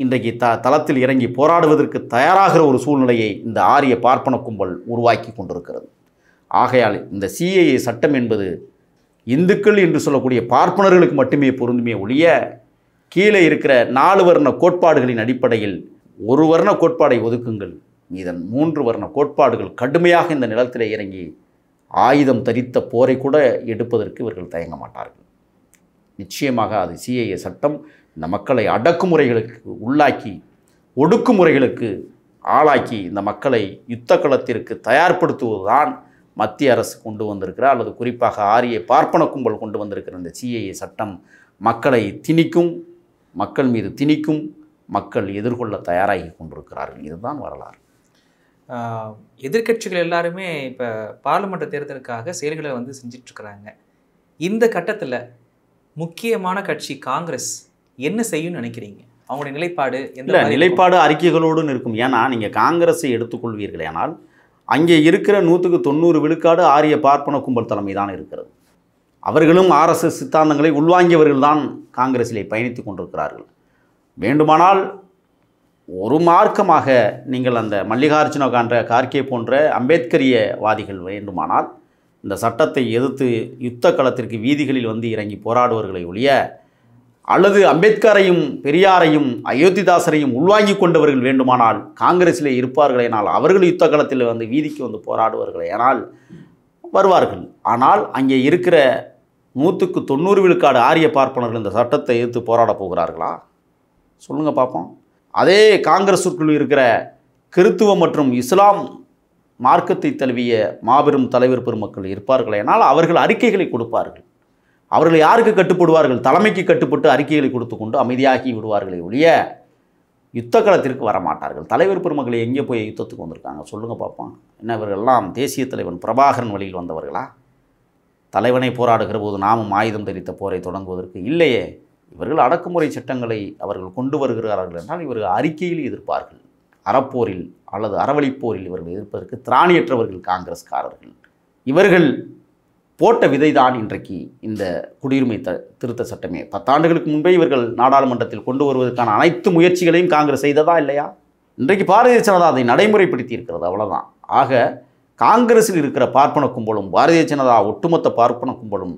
இன்றைக்கு த தளத்தில் இறங்கி போராடுவதற்கு தயாராகிற ஒரு சூழ்நிலையை இந்த ஆரிய பார்ப்பன கும்பல் உருவாக்கி கொண்டிருக்கிறது ஆகையால் இந்த சிஏஏ சட்டம் என்பது இந்துக்கள் என்று சொல்லக்கூடிய பார்ப்பனர்களுக்கு மட்டுமே பொருந்துமே ஒழிய கீழே இருக்கிற நாலு வர்ண கோட்பாடுகளின் அடிப்படையில் ஒரு வர்ண கோட்பாடை ஒதுக்குங்கள் இதன் மூன்று வர்ண கோட்பாடுகள் கடுமையாக இந்த நிலத்தில் இறங்கி ஆயுதம் தரித்த போரை கூட எடுப்பதற்கு இவர்கள் தயங்க மாட்டார்கள் நிச்சயமாக அது சிஏஏ சட்டம் இந்த மக்களை அடக்குமுறைகளுக்கு உள்ளாக்கி ஒடுக்குமுறைகளுக்கு ஆளாக்கி இந்த மக்களை யுத்த களத்திற்கு தயார்படுத்துவதுதான் மத்திய அரசு கொண்டு வந்திருக்கிறார் அல்லது குறிப்பாக ஆரிய பார்ப்பன கும்பல் கொண்டு வந்திருக்கிற இந்த சிஏஏ சட்டம் மக்களை திணிக்கும் மக்கள் மீது திணிக்கும் மக்கள் எதிர்கொள்ள தயாராகி கொண்டிருக்கிறார்கள் இதுதான் வரலாறு எதிர்கட்சிகள் எல்லாருமே இப்போ பார்லிமெண்ட் தேர்தலுக்காக செயல்களை வந்து செஞ்சிட்ருக்கிறாங்க இந்த கட்டத்தில் முக்கியமான கட்சி காங்கிரஸ் என்ன செய்யும் நினைக்கிறீங்க அவங்களுடைய நிலைப்பாடு இல்லை நிலைப்பாடு அறிக்கைகளோடு இருக்கும் ஏன்னா நீங்கள் காங்கிரஸை எடுத்துக்கொள்வீர்கள் ஆனால் அங்கே இருக்கிற நூற்றுக்கு தொண்ணூறு விழுக்காடு ஆரிய பார்ப்பன கும்பல் தலைமை தான் இருக்கிறது அவர்களும் ஆர்எஸ்எஸ் சித்தாந்தங்களை உள்வாங்கியவர்கள் தான் காங்கிரஸிலே பயணித்து கொண்டிருக்கிறார்கள் வேண்டுமானால் ஒரு மார்க்கமாக நீங்கள் அந்த மல்லிகார்ஜுன காண்ட கார்கே போன்ற அம்பேத்கரியவாதிகள் வேண்டுமானால் இந்த சட்டத்தை எதிர்த்து யுத்த களத்திற்கு வீதிகளில் வந்து இறங்கி போராடுவர்களை ஒழிய அல்லது அம்பேத்கரையும் பெரியாரையும் அயோத்திதாசரையும் உள்வாங்கி கொண்டவர்கள் வேண்டுமானால் காங்கிரஸில் இருப்பார்களேனால் அவர்கள் யுத்த காலத்தில் வந்து வீதிக்கு வந்து போராடுவார்களேனால் வருவார்கள் ஆனால் அங்கே இருக்கிற நூற்றுக்கு தொண்ணூறு விழுக்காடு ஆரிய பார்ப்பனர்கள் இந்த சட்டத்தை எதிர்த்து போராடப் போகிறார்களா சொல்லுங்கள் பார்ப்போம் அதே காங்கிரஸுக்குள் இருக்கிற கிறித்துவம் மற்றும் இஸ்லாம் மார்க்கத்தை தழுவிய மாபெரும் தலைவர் பெருமக்கள் இருப்பார்களேனால் அவர்கள் அறிக்கைகளை கொடுப்பார்கள் அவர்கள் யாருக்கு கட்டுப்படுவார்கள் தலைமைக்கு கட்டுப்பட்டு அறிக்கைகளை கொடுத்து கொண்டு அமைதியாகி விடுவார்களே ஒழிய யுத்த களத்திற்கு வரமாட்டார்கள் தலைவர் பெருமக்களை எங்கே போய் யுத்தத்துக்கு வந்திருக்காங்க சொல்லுங்கள் பார்ப்போம் என்ன இவர்கள்லாம் தேசிய தலைவன் பிரபாகரன் வழியில் வந்தவர்களா தலைவனை போராடுகிற போது நாமும் ஆயுதம் தெரிவித்த போரை தொடங்குவதற்கு இல்லையே இவர்கள் அடக்குமுறை சட்டங்களை அவர்கள் கொண்டு வருகிறார்கள் என்றால் இவர்கள் அறிக்கையில் எதிர்ப்பார்கள் அறப்போரில் அல்லது அறவழிப்போரில் இவர்கள் எதிர்ப்பதற்கு திராணியற்றவர்கள் காங்கிரஸ்காரர்கள் இவர்கள் போட்ட விதை தான் இன்றைக்கு இந்த குடியுரிமை த திருத்த சட்டமே பத்தாண்டுகளுக்கு முன்பே இவர்கள் நாடாளுமன்றத்தில் கொண்டு வருவதற்கான அனைத்து முயற்சிகளையும் காங்கிரஸ் செய்ததா இல்லையா இன்றைக்கு பாரதிய ஜனதா அதை நடைமுறைப்படுத்தி இருக்கிறது அவ்வளோதான் ஆக காங்கிரஸில் இருக்கிற பார்ப்பன கும்பலும் பாரதிய ஜனதா ஒட்டுமொத்த பார்ப்பன கும்பலும்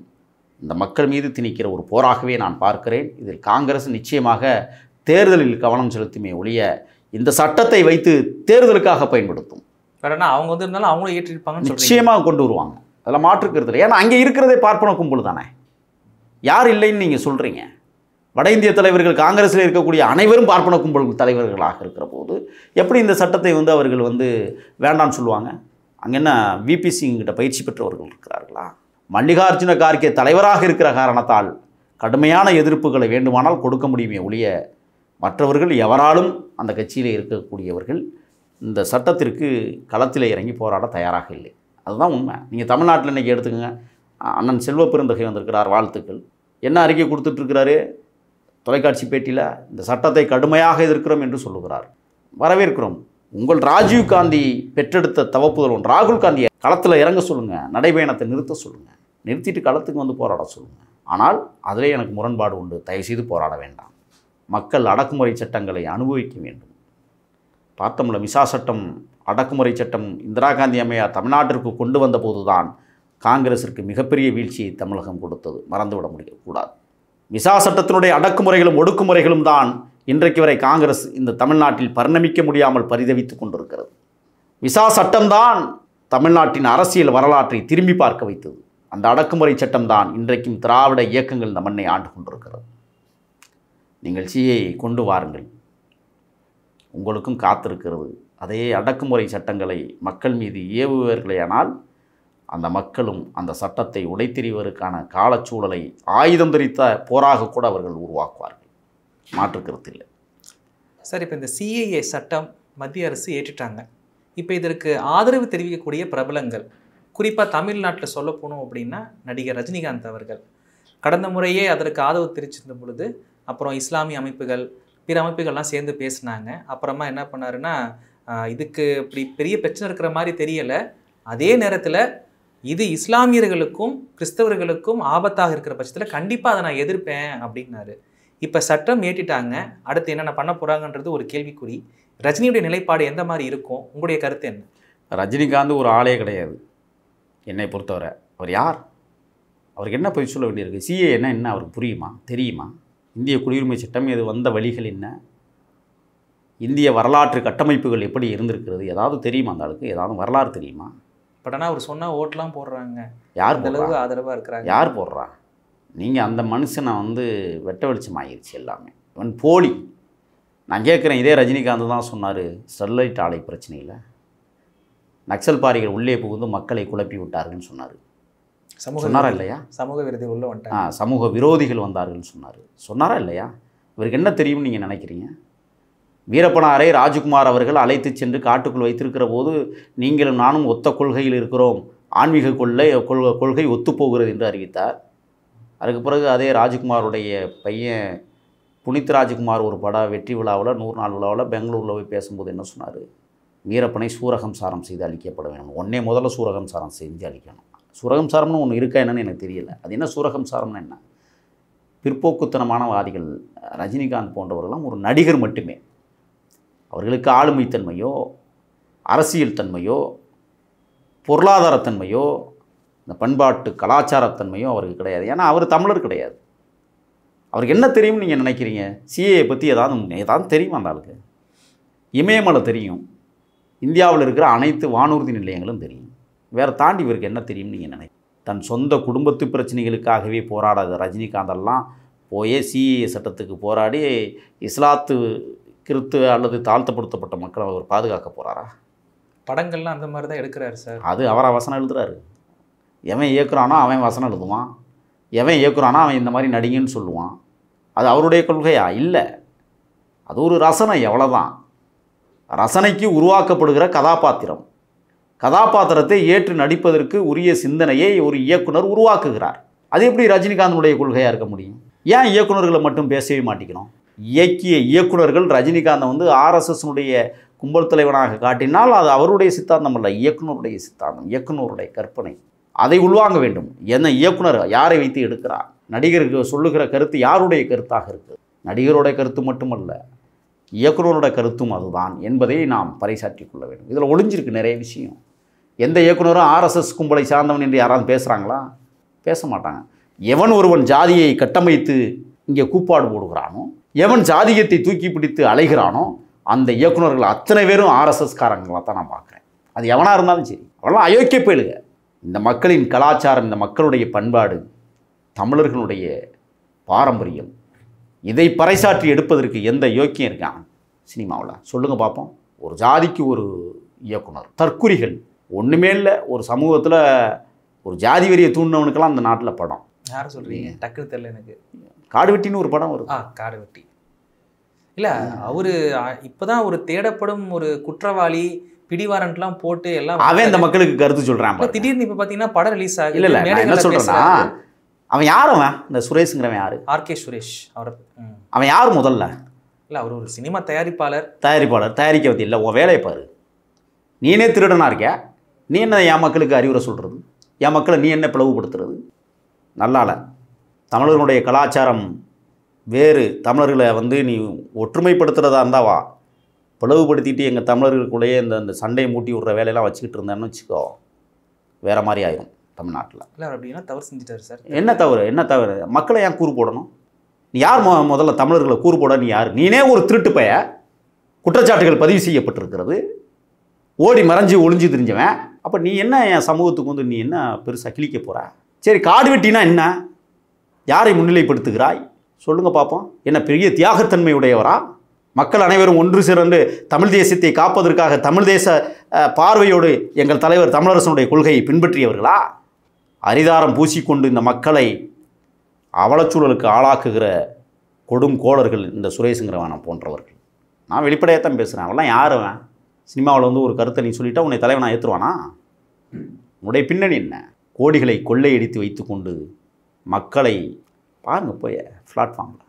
இந்த மக்கள் மீது திணிக்கிற ஒரு போராகவே நான் பார்க்கிறேன் இதில் காங்கிரஸ் நிச்சயமாக தேர்தலில் கவனம் செலுத்துமே ஒழிய இந்த சட்டத்தை வைத்து தேர்தலுக்காக பயன்படுத்தும் வேறனா அவங்க வந்து இருந்தாலும் அவங்களும் ஏற்றிருப்பாங்க நிச்சயமாக கொண்டு வருவாங்க அதில் மாற்றுக்கிறது இல்லை ஏன்னா அங்கே இருக்கிறதே பார்ப்பன கும்பல் தானே யார் இல்லைன்னு நீங்கள் சொல்கிறீங்க வட இந்திய தலைவர்கள் காங்கிரஸில் இருக்கக்கூடிய அனைவரும் பார்ப்பன கும்பல் தலைவர்களாக இருக்கிற போது எப்படி இந்த சட்டத்தை வந்து அவர்கள் வந்து வேண்டாம்னு சொல்லுவாங்க அங்கே என்ன விபி சிங்கிட்ட பயிற்சி பெற்றவர்கள் இருக்கிறார்களா மல்லிகார்ஜுன கார்கே தலைவராக இருக்கிற காரணத்தால் கடுமையான எதிர்ப்புகளை வேண்டுமானால் கொடுக்க முடியுமே ஒழிய மற்றவர்கள் எவராலும் அந்த கட்சியில் இருக்கக்கூடியவர்கள் இந்த சட்டத்திற்கு களத்தில் இறங்கி போராட தயாராக இல்லை அதுதான் உண்மை நீங்கள் தமிழ்நாட்டில் இன்றைக்கி எடுத்துக்கோங்க அண்ணன் செல்வ பெருந்தகை வந்திருக்கிறார் வாழ்த்துக்கள் என்ன அறிக்கை கொடுத்துட்ருக்கிறாரு தொலைக்காட்சி பேட்டியில் இந்த சட்டத்தை கடுமையாக எதிர்க்கிறோம் என்று சொல்லுகிறார் வரவேற்கிறோம் உங்கள் ராஜீவ் காந்தி பெற்றெடுத்த தவப்புதல் ஒன்று ராகுல் காந்தியை களத்தில் இறங்க சொல்லுங்கள் நடைபயணத்தை நிறுத்த சொல்லுங்கள் நிறுத்திட்டு களத்துக்கு வந்து போராட சொல்லுங்கள் ஆனால் அதிலே எனக்கு முரண்பாடு உண்டு தயவுசெய்து போராட வேண்டாம் மக்கள் அடக்குமுறை சட்டங்களை அனுபவிக்க வேண்டும் பார்த்தோம்ல மிசா சட்டம் அடக்குமுறை சட்டம் இந்திரா காந்தி அம்மையார் தமிழ்நாட்டிற்கு கொண்டு வந்தபோது தான் காங்கிரஸிற்கு மிகப்பெரிய வீழ்ச்சியை தமிழகம் கொடுத்தது மறந்துவிட முடியக்கூடாது விசா சட்டத்தினுடைய அடக்குமுறைகளும் ஒடுக்குமுறைகளும் தான் இன்றைக்கு வரை காங்கிரஸ் இந்த தமிழ்நாட்டில் பரிணமிக்க முடியாமல் பரிதவித்துக் கொண்டிருக்கிறது விசா சட்டம்தான் தமிழ்நாட்டின் அரசியல் வரலாற்றை திரும்பி பார்க்க வைத்தது அந்த அடக்குமுறை சட்டம்தான் இன்றைக்கும் திராவிட இயக்கங்கள் இந்த மண்ணை ஆண்டு கொண்டிருக்கிறது நீங்கள் சீயை கொண்டு வாருங்கள் உங்களுக்கும் காத்திருக்கிறது அதே அடக்குமுறை சட்டங்களை மக்கள் மீது ஆனால் அந்த மக்களும் அந்த சட்டத்தை உடைத்தெறிவதற்கான காலச்சூழலை ஆயுதம் தெரித்த போராக கூட அவர்கள் உருவாக்குவார்கள் மாற்று கருத்து இல்லை சார் இப்போ இந்த சிஏஏ சட்டம் மத்திய அரசு ஏற்றிட்டாங்க இப்போ இதற்கு ஆதரவு தெரிவிக்கக்கூடிய பிரபலங்கள் குறிப்பாக தமிழ்நாட்டில் சொல்ல போனோம் அப்படின்னா நடிகர் ரஜினிகாந்த் அவர்கள் கடந்த முறையே அதற்கு ஆதரவு தெரிவிச்சிருந்த பொழுது அப்புறம் இஸ்லாமிய அமைப்புகள் பிற அமைப்புகள்லாம் சேர்ந்து பேசினாங்க அப்புறமா என்ன பண்ணாருன்னா இதுக்கு இப்படி பெரிய பிரச்சனை இருக்கிற மாதிரி தெரியலை அதே நேரத்தில் இது இஸ்லாமியர்களுக்கும் கிறிஸ்தவர்களுக்கும் ஆபத்தாக இருக்கிற பட்சத்தில் கண்டிப்பாக அதை நான் எதிர்ப்பேன் அப்படின்னாரு இப்போ சட்டம் ஏற்றிட்டாங்க அடுத்து என்னென்ன பண்ண போகிறாங்கன்றது ஒரு கேள்விக்குறி ரஜினியுடைய நிலைப்பாடு எந்த மாதிரி இருக்கும் உங்களுடைய கருத்து என்ன ரஜினிகாந்த் ஒரு ஆளே கிடையாது என்னை பொறுத்தவரை அவர் யார் அவருக்கு என்ன போய் சொல்ல வேண்டியிருக்கு சிஏ என்ன என்ன அவருக்கு புரியுமா தெரியுமா இந்திய குடியுரிமை சட்டம் இது வந்த வழிகள் என்ன இந்திய வரலாற்று கட்டமைப்புகள் எப்படி இருந்திருக்கிறது ஏதாவது தெரியுமா அந்த அளவுக்கு ஏதாவது வரலாறு தெரியுமா பட் ஆனால் அவர் சொன்னால் ஓட்டெலாம் போடுறாங்க யார் அளவு ஆதரவாக இருக்கிறாங்க யார் போடுறா நீங்கள் அந்த மனுஷனை வந்து வெட்ட வெளிச்சம் ஆயிடுச்சு எல்லாமே இவன் போலி நான் கேட்குறேன் இதே ரஜினிகாந்த் தான் சொன்னார் ஸ்டெர்லைட் ஆலை பிரச்சனையில் நக்சல் பாரிகள் உள்ளே புகுந்து மக்களை குழப்பி விட்டார்கள்னு சொன்னார் சமூக சொன்னாரா இல்லையா சமூக விரோதிகள் உள்ள வந்துட்டாங்க சமூக விரோதிகள் வந்தார்கள்னு சொன்னார் சொன்னாரா இல்லையா இவருக்கு என்ன தெரியும்னு நீங்கள் நினைக்கிறீங்க வீரப்பனாரை ராஜகுமார் அவர்கள் அழைத்து சென்று காட்டுக்குள் வைத்திருக்கிற போது நீங்களும் நானும் ஒத்த கொள்கையில் இருக்கிறோம் ஆன்மீக கொள்ளை கொள்கை கொள்கை ஒத்துப்போகிறது என்று அறிவித்தார் அதுக்கு பிறகு அதே ராஜ்குமாருடைய பையன் புனித் ராஜ்குமார் ஒரு பட வெற்றி விழாவில் நூறு நாள் விழாவில் பெங்களூரில் போய் பேசும்போது என்ன சொன்னார் வீரப்பனை சூரகம் சாரம் செய்து அழிக்கப்பட வேணும் ஒன்றே முதல்ல சூரகம் சாரம் செஞ்சு அழிக்கணும் சூரகம் சாரம்னு ஒன்று இருக்கா என்னன்னு எனக்கு தெரியல அது என்ன சூரகம் சாரம்னு என்ன பிற்போக்குத்தனமான வாதிகள் ரஜினிகாந்த் போன்றவர்கள்லாம் ஒரு நடிகர் மட்டுமே அவர்களுக்கு ஆளுமைத்தன்மையோ அரசியல் தன்மையோ பொருளாதாரத்தன்மையோ இந்த பண்பாட்டு கலாச்சாரத்தன்மையோ அவருக்கு கிடையாது ஏன்னா அவர் தமிழர் கிடையாது அவருக்கு என்ன தெரியும்னு நீங்கள் நினைக்கிறீங்க சிஏயை பற்றி ஏதாவது ஏதாவது தெரியும் அந்த ஆளுக்கு இமயமலை தெரியும் இந்தியாவில் இருக்கிற அனைத்து வானூர்தி நிலையங்களும் தெரியும் வேறு தாண்டி இவருக்கு என்ன தெரியும்னு நீங்கள் நினைக்கிறீங்க தன் சொந்த குடும்பத்து பிரச்சனைகளுக்காகவே போராடாத ரஜினிகாந்தெல்லாம் போயே சிஏஏ சட்டத்துக்கு போராடி இஸ்லாத்து கிறித்து அல்லது தாழ்த்தப்படுத்தப்பட்ட மக்களை அவர் பாதுகாக்க போகிறாரா படங்கள்லாம் அந்த மாதிரி தான் எடுக்கிறாரு சார் அது அவராக வசனம் எழுதுறாரு எவன் இயக்குறானோ அவன் வசனம் எழுதுவான் எவன் இயக்குறானோ அவன் இந்த மாதிரி நடிகன்னு சொல்லுவான் அது அவருடைய கொள்கையா இல்லை அது ஒரு ரசனை எவ்வளோதான் ரசனைக்கு உருவாக்கப்படுகிற கதாபாத்திரம் கதாபாத்திரத்தை ஏற்று நடிப்பதற்கு உரிய சிந்தனையை ஒரு இயக்குனர் உருவாக்குகிறார் அது எப்படி ரஜினிகாந்தனுடைய கொள்கையாக இருக்க முடியும் ஏன் இயக்குநர்களை மட்டும் பேசவே மாட்டேங்கிறோம் இயக்கிய இயக்குநர்கள் ரஜினிகாந்தை வந்து ஆர்எஸ்எஸ்னுடைய கும்பல் தலைவனாக காட்டினால் அது அவருடைய சித்தாந்தம் அல்ல இயக்குனருடைய சித்தாந்தம் இயக்குனருடைய கற்பனை அதை உள்வாங்க வேண்டும் என்ன இயக்குனர் யாரை வைத்து எடுக்கிறார் நடிகருக்கு சொல்லுகிற கருத்து யாருடைய கருத்தாக இருக்குது நடிகருடைய கருத்து மட்டுமல்ல இயக்குனரோட கருத்தும் அதுதான் என்பதை நாம் பறைசாற்றி கொள்ள வேண்டும் இதில் ஒளிஞ்சிருக்கு நிறைய விஷயம் எந்த இயக்குனரும் ஆர்எஸ்எஸ் கும்பலை சார்ந்தவன் என்று யாராவது பேசுகிறாங்களா பேச மாட்டாங்க எவன் ஒருவன் ஜாதியை கட்டமைத்து இங்கே கூப்பாடு போடுகிறானோ எவன் ஜாதிகத்தை தூக்கி பிடித்து அலைகிறானோ அந்த இயக்குநர்கள் அத்தனை பேரும் ஆர்எஸ்எஸ்காரங்களாக தான் நான் பார்க்குறேன் அது எவனாக இருந்தாலும் சரி அவெல்லாம் அயோக்கிய போயிடுங்க இந்த மக்களின் கலாச்சாரம் இந்த மக்களுடைய பண்பாடு தமிழர்களுடைய பாரம்பரியம் இதை பறைசாற்றி எடுப்பதற்கு எந்த யோக்கியம் இருக்கான் சினிமாவில் சொல்லுங்கள் பார்ப்போம் ஒரு ஜாதிக்கு ஒரு இயக்குனர் தற்குறிகள் ஒன்றுமே இல்லை ஒரு சமூகத்தில் ஒரு ஜாதி வெறியை தூண்டினவனுக்கெல்லாம் அந்த நாட்டில் படம் யார் சொல்கிறீங்க டக்கு தெரியல எனக்கு காடுவெட்டின்னு ஒரு படம் வரும் ஆ இல்லை அவர் இப்போ தான் ஒரு தேடப்படும் ஒரு குற்றவாளி பிடிவாரண்ட்லாம் போட்டு எல்லாம் அவன் இந்த மக்களுக்கு கருத்து சொல்கிறான் திடீர்னு இப்போ பார்த்தீங்கன்னா படம் ரிலீஸ் ஆகுது இல்லை இல்லை என்ன சொல்கிறேன்னா அவன் யார் அவன் இந்த சுரேஷுங்கிறவன் யார் ஆர்கே சுரேஷ் அவரை அவன் யார் முதல்ல இல்லை அவர் ஒரு சினிமா தயாரிப்பாளர் தயாரிப்பாளர் தயாரிக்க வந்து இல்லை உன் வேலையை பாரு நீனே திருடனாக இருக்கியா நீ என்ன என் மக்களுக்கு அறிவுரை சொல்கிறது என் மக்களை நீ என்ன பிளவுபடுத்துறது நல்லால தமிழர்களுடைய கலாச்சாரம் வேறு தமிழர்களை வந்து நீ ஒற்றுமைப்படுத்துகிறதா இருந்தால் வா பிளவுபடுத்திட்டு எங்கள் தமிழர்களுக்குள்ளேயே இந்த இந்த சண்டை மூட்டி விட்ற வேலையெல்லாம் வச்சுக்கிட்டு இருந்தேன்னு வச்சுக்கோ வேறு மாதிரி ஆயிரும் தமிழ்நாட்டில் இல்லை அப்படின்னா தவறு செஞ்சுட்டாரு சார் என்ன தவறு என்ன தவறு மக்களை ஏன் கூறு போடணும் நீ யார் மொ முதல்ல தமிழர்களை கூறு போட நீ யார் நீனே ஒரு திருட்டு பைய குற்றச்சாட்டுகள் பதிவு செய்யப்பட்டிருக்கிறது ஓடி மறைஞ்சு ஒளிஞ்சு தெரிஞ்சவன் அப்போ நீ என்ன என் சமூகத்துக்கு வந்து நீ என்ன பெருசாக கிழிக்க போகிற சரி காடு வெட்டினா என்ன யாரை முன்னிலைப்படுத்துகிறாய் சொல்லுங்கள் பார்ப்போம் என்ன பெரிய தியாகத்தன்மை உடையவரா மக்கள் அனைவரும் ஒன்று சேர்ந்து தமிழ் தேசத்தை காப்பதற்காக தமிழ் தேச பார்வையோடு எங்கள் தலைவர் தமிழரசனுடைய கொள்கையை பின்பற்றியவர்களா அரிதாரம் பூசிக்கொண்டு இந்த மக்களை அவலச்சூழலுக்கு ஆளாக்குகிற கொடும் கோளர்கள் இந்த சுரேஷுங்கிறவனம் போன்றவர்கள் நான் வெளிப்படையாக தான் பேசுகிறேன் அவெல்லாம் யார் அவன் சினிமாவில் வந்து ஒரு கருத்தை நீ சொல்லிட்டா உன்னை தலைவனாக ஏற்றுவானா உன்னுடைய பின்னணி என்ன கோடிகளை கொள்ளையடித்து வைத்துக்கொண்டு மக்களை பாருங்கள் போய் பிளாட்ஃபார்மில்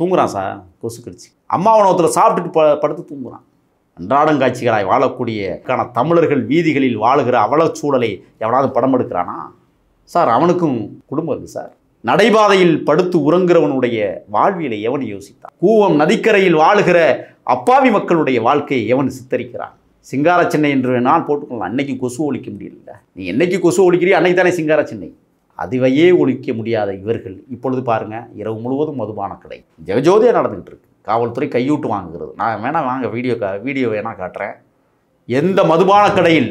தூங்குறான் சார் கொசு கடிச்சு அம்மா உணவத்தில் சாப்பிட்டுட்டு ப படுத்து தூங்குறான் காட்சிகளாய் வாழக்கூடிய கான தமிழர்கள் வீதிகளில் வாழுகிற அவல சூழலை எவனாவது படம் எடுக்கிறானா சார் அவனுக்கும் குடும்பம் இருக்குது சார் நடைபாதையில் படுத்து உறங்குறவனுடைய வாழ்வியலை எவன் யோசித்தான் கூவம் நதிக்கரையில் வாழுகிற அப்பாவி மக்களுடைய வாழ்க்கையை எவன் சித்தரிக்கிறான் சிங்கார சென்னை என்று நான் போட்டுக்கொள்ளலாம் அன்னைக்கு கொசு ஒழிக்க முடியல நீ என்னைக்கு கொசு ஒழிக்கிறீ அன்னைக்கு தானே சிங்கார சென்னை அதுவையே ஒழிக்க முடியாத இவர்கள் இப்பொழுது பாருங்கள் இரவு முழுவதும் மதுபான கடை ஜெகஜோதியாக நடந்துகிட்டு இருக்கு காவல்துறை கையூட்டு வாங்குகிறது நான் வேணால் வாங்க வீடியோ கா வீடியோ வேணால் காட்டுறேன் எந்த மதுபான கடையில்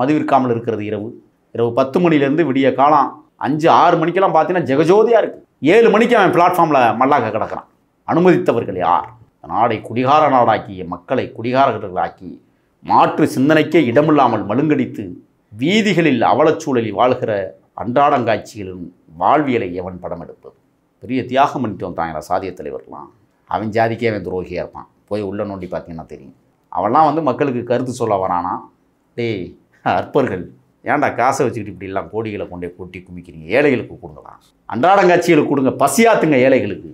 மது விற்காமல் இருக்கிறது இரவு இரவு பத்து மணிலேருந்து விடிய காலம் அஞ்சு ஆறு மணிக்கெல்லாம் பார்த்தீங்கன்னா ஜெகஜோதியாக இருக்குது ஏழு மணிக்கு அவன் பிளாட்ஃபார்மில் மல்லாக்க கிடக்கிறான் அனுமதித்தவர்கள் யார் நாடை குடிகார நாடாக்கி மக்களை குடிகாரர்களாக்கி மாற்று சிந்தனைக்கே இடமில்லாமல் மழுங்கடித்து வீதிகளில் அவலச்சூழலில் வாழ்கிற அன்றாடங்காட்சிகளின் வாழ்வியலை எவன் படம் எடுப்பது பெரிய தியாகம் பண்ணிட்டு வந்தான் என சாதிய தலைவர்களாம் அவன் ஜாதிக்கே அவன் துரோகியாக இருப்பான் போய் உள்ள நோண்டி பார்த்தீங்கன்னா தெரியும் அவன்லாம் வந்து மக்களுக்கு கருத்து சொல்ல வரானா டேய் அற்பர்கள் ஏன்டா காசை வச்சுக்கிட்டு எல்லாம் கோடிகளை கொண்டே கூட்டி குமிக்கிறீங்க ஏழைகளுக்கு கொடுங்களா அன்றாடங்காட்சிகளுக்கு கொடுங்க பசியாத்துங்க ஏழைகளுக்கு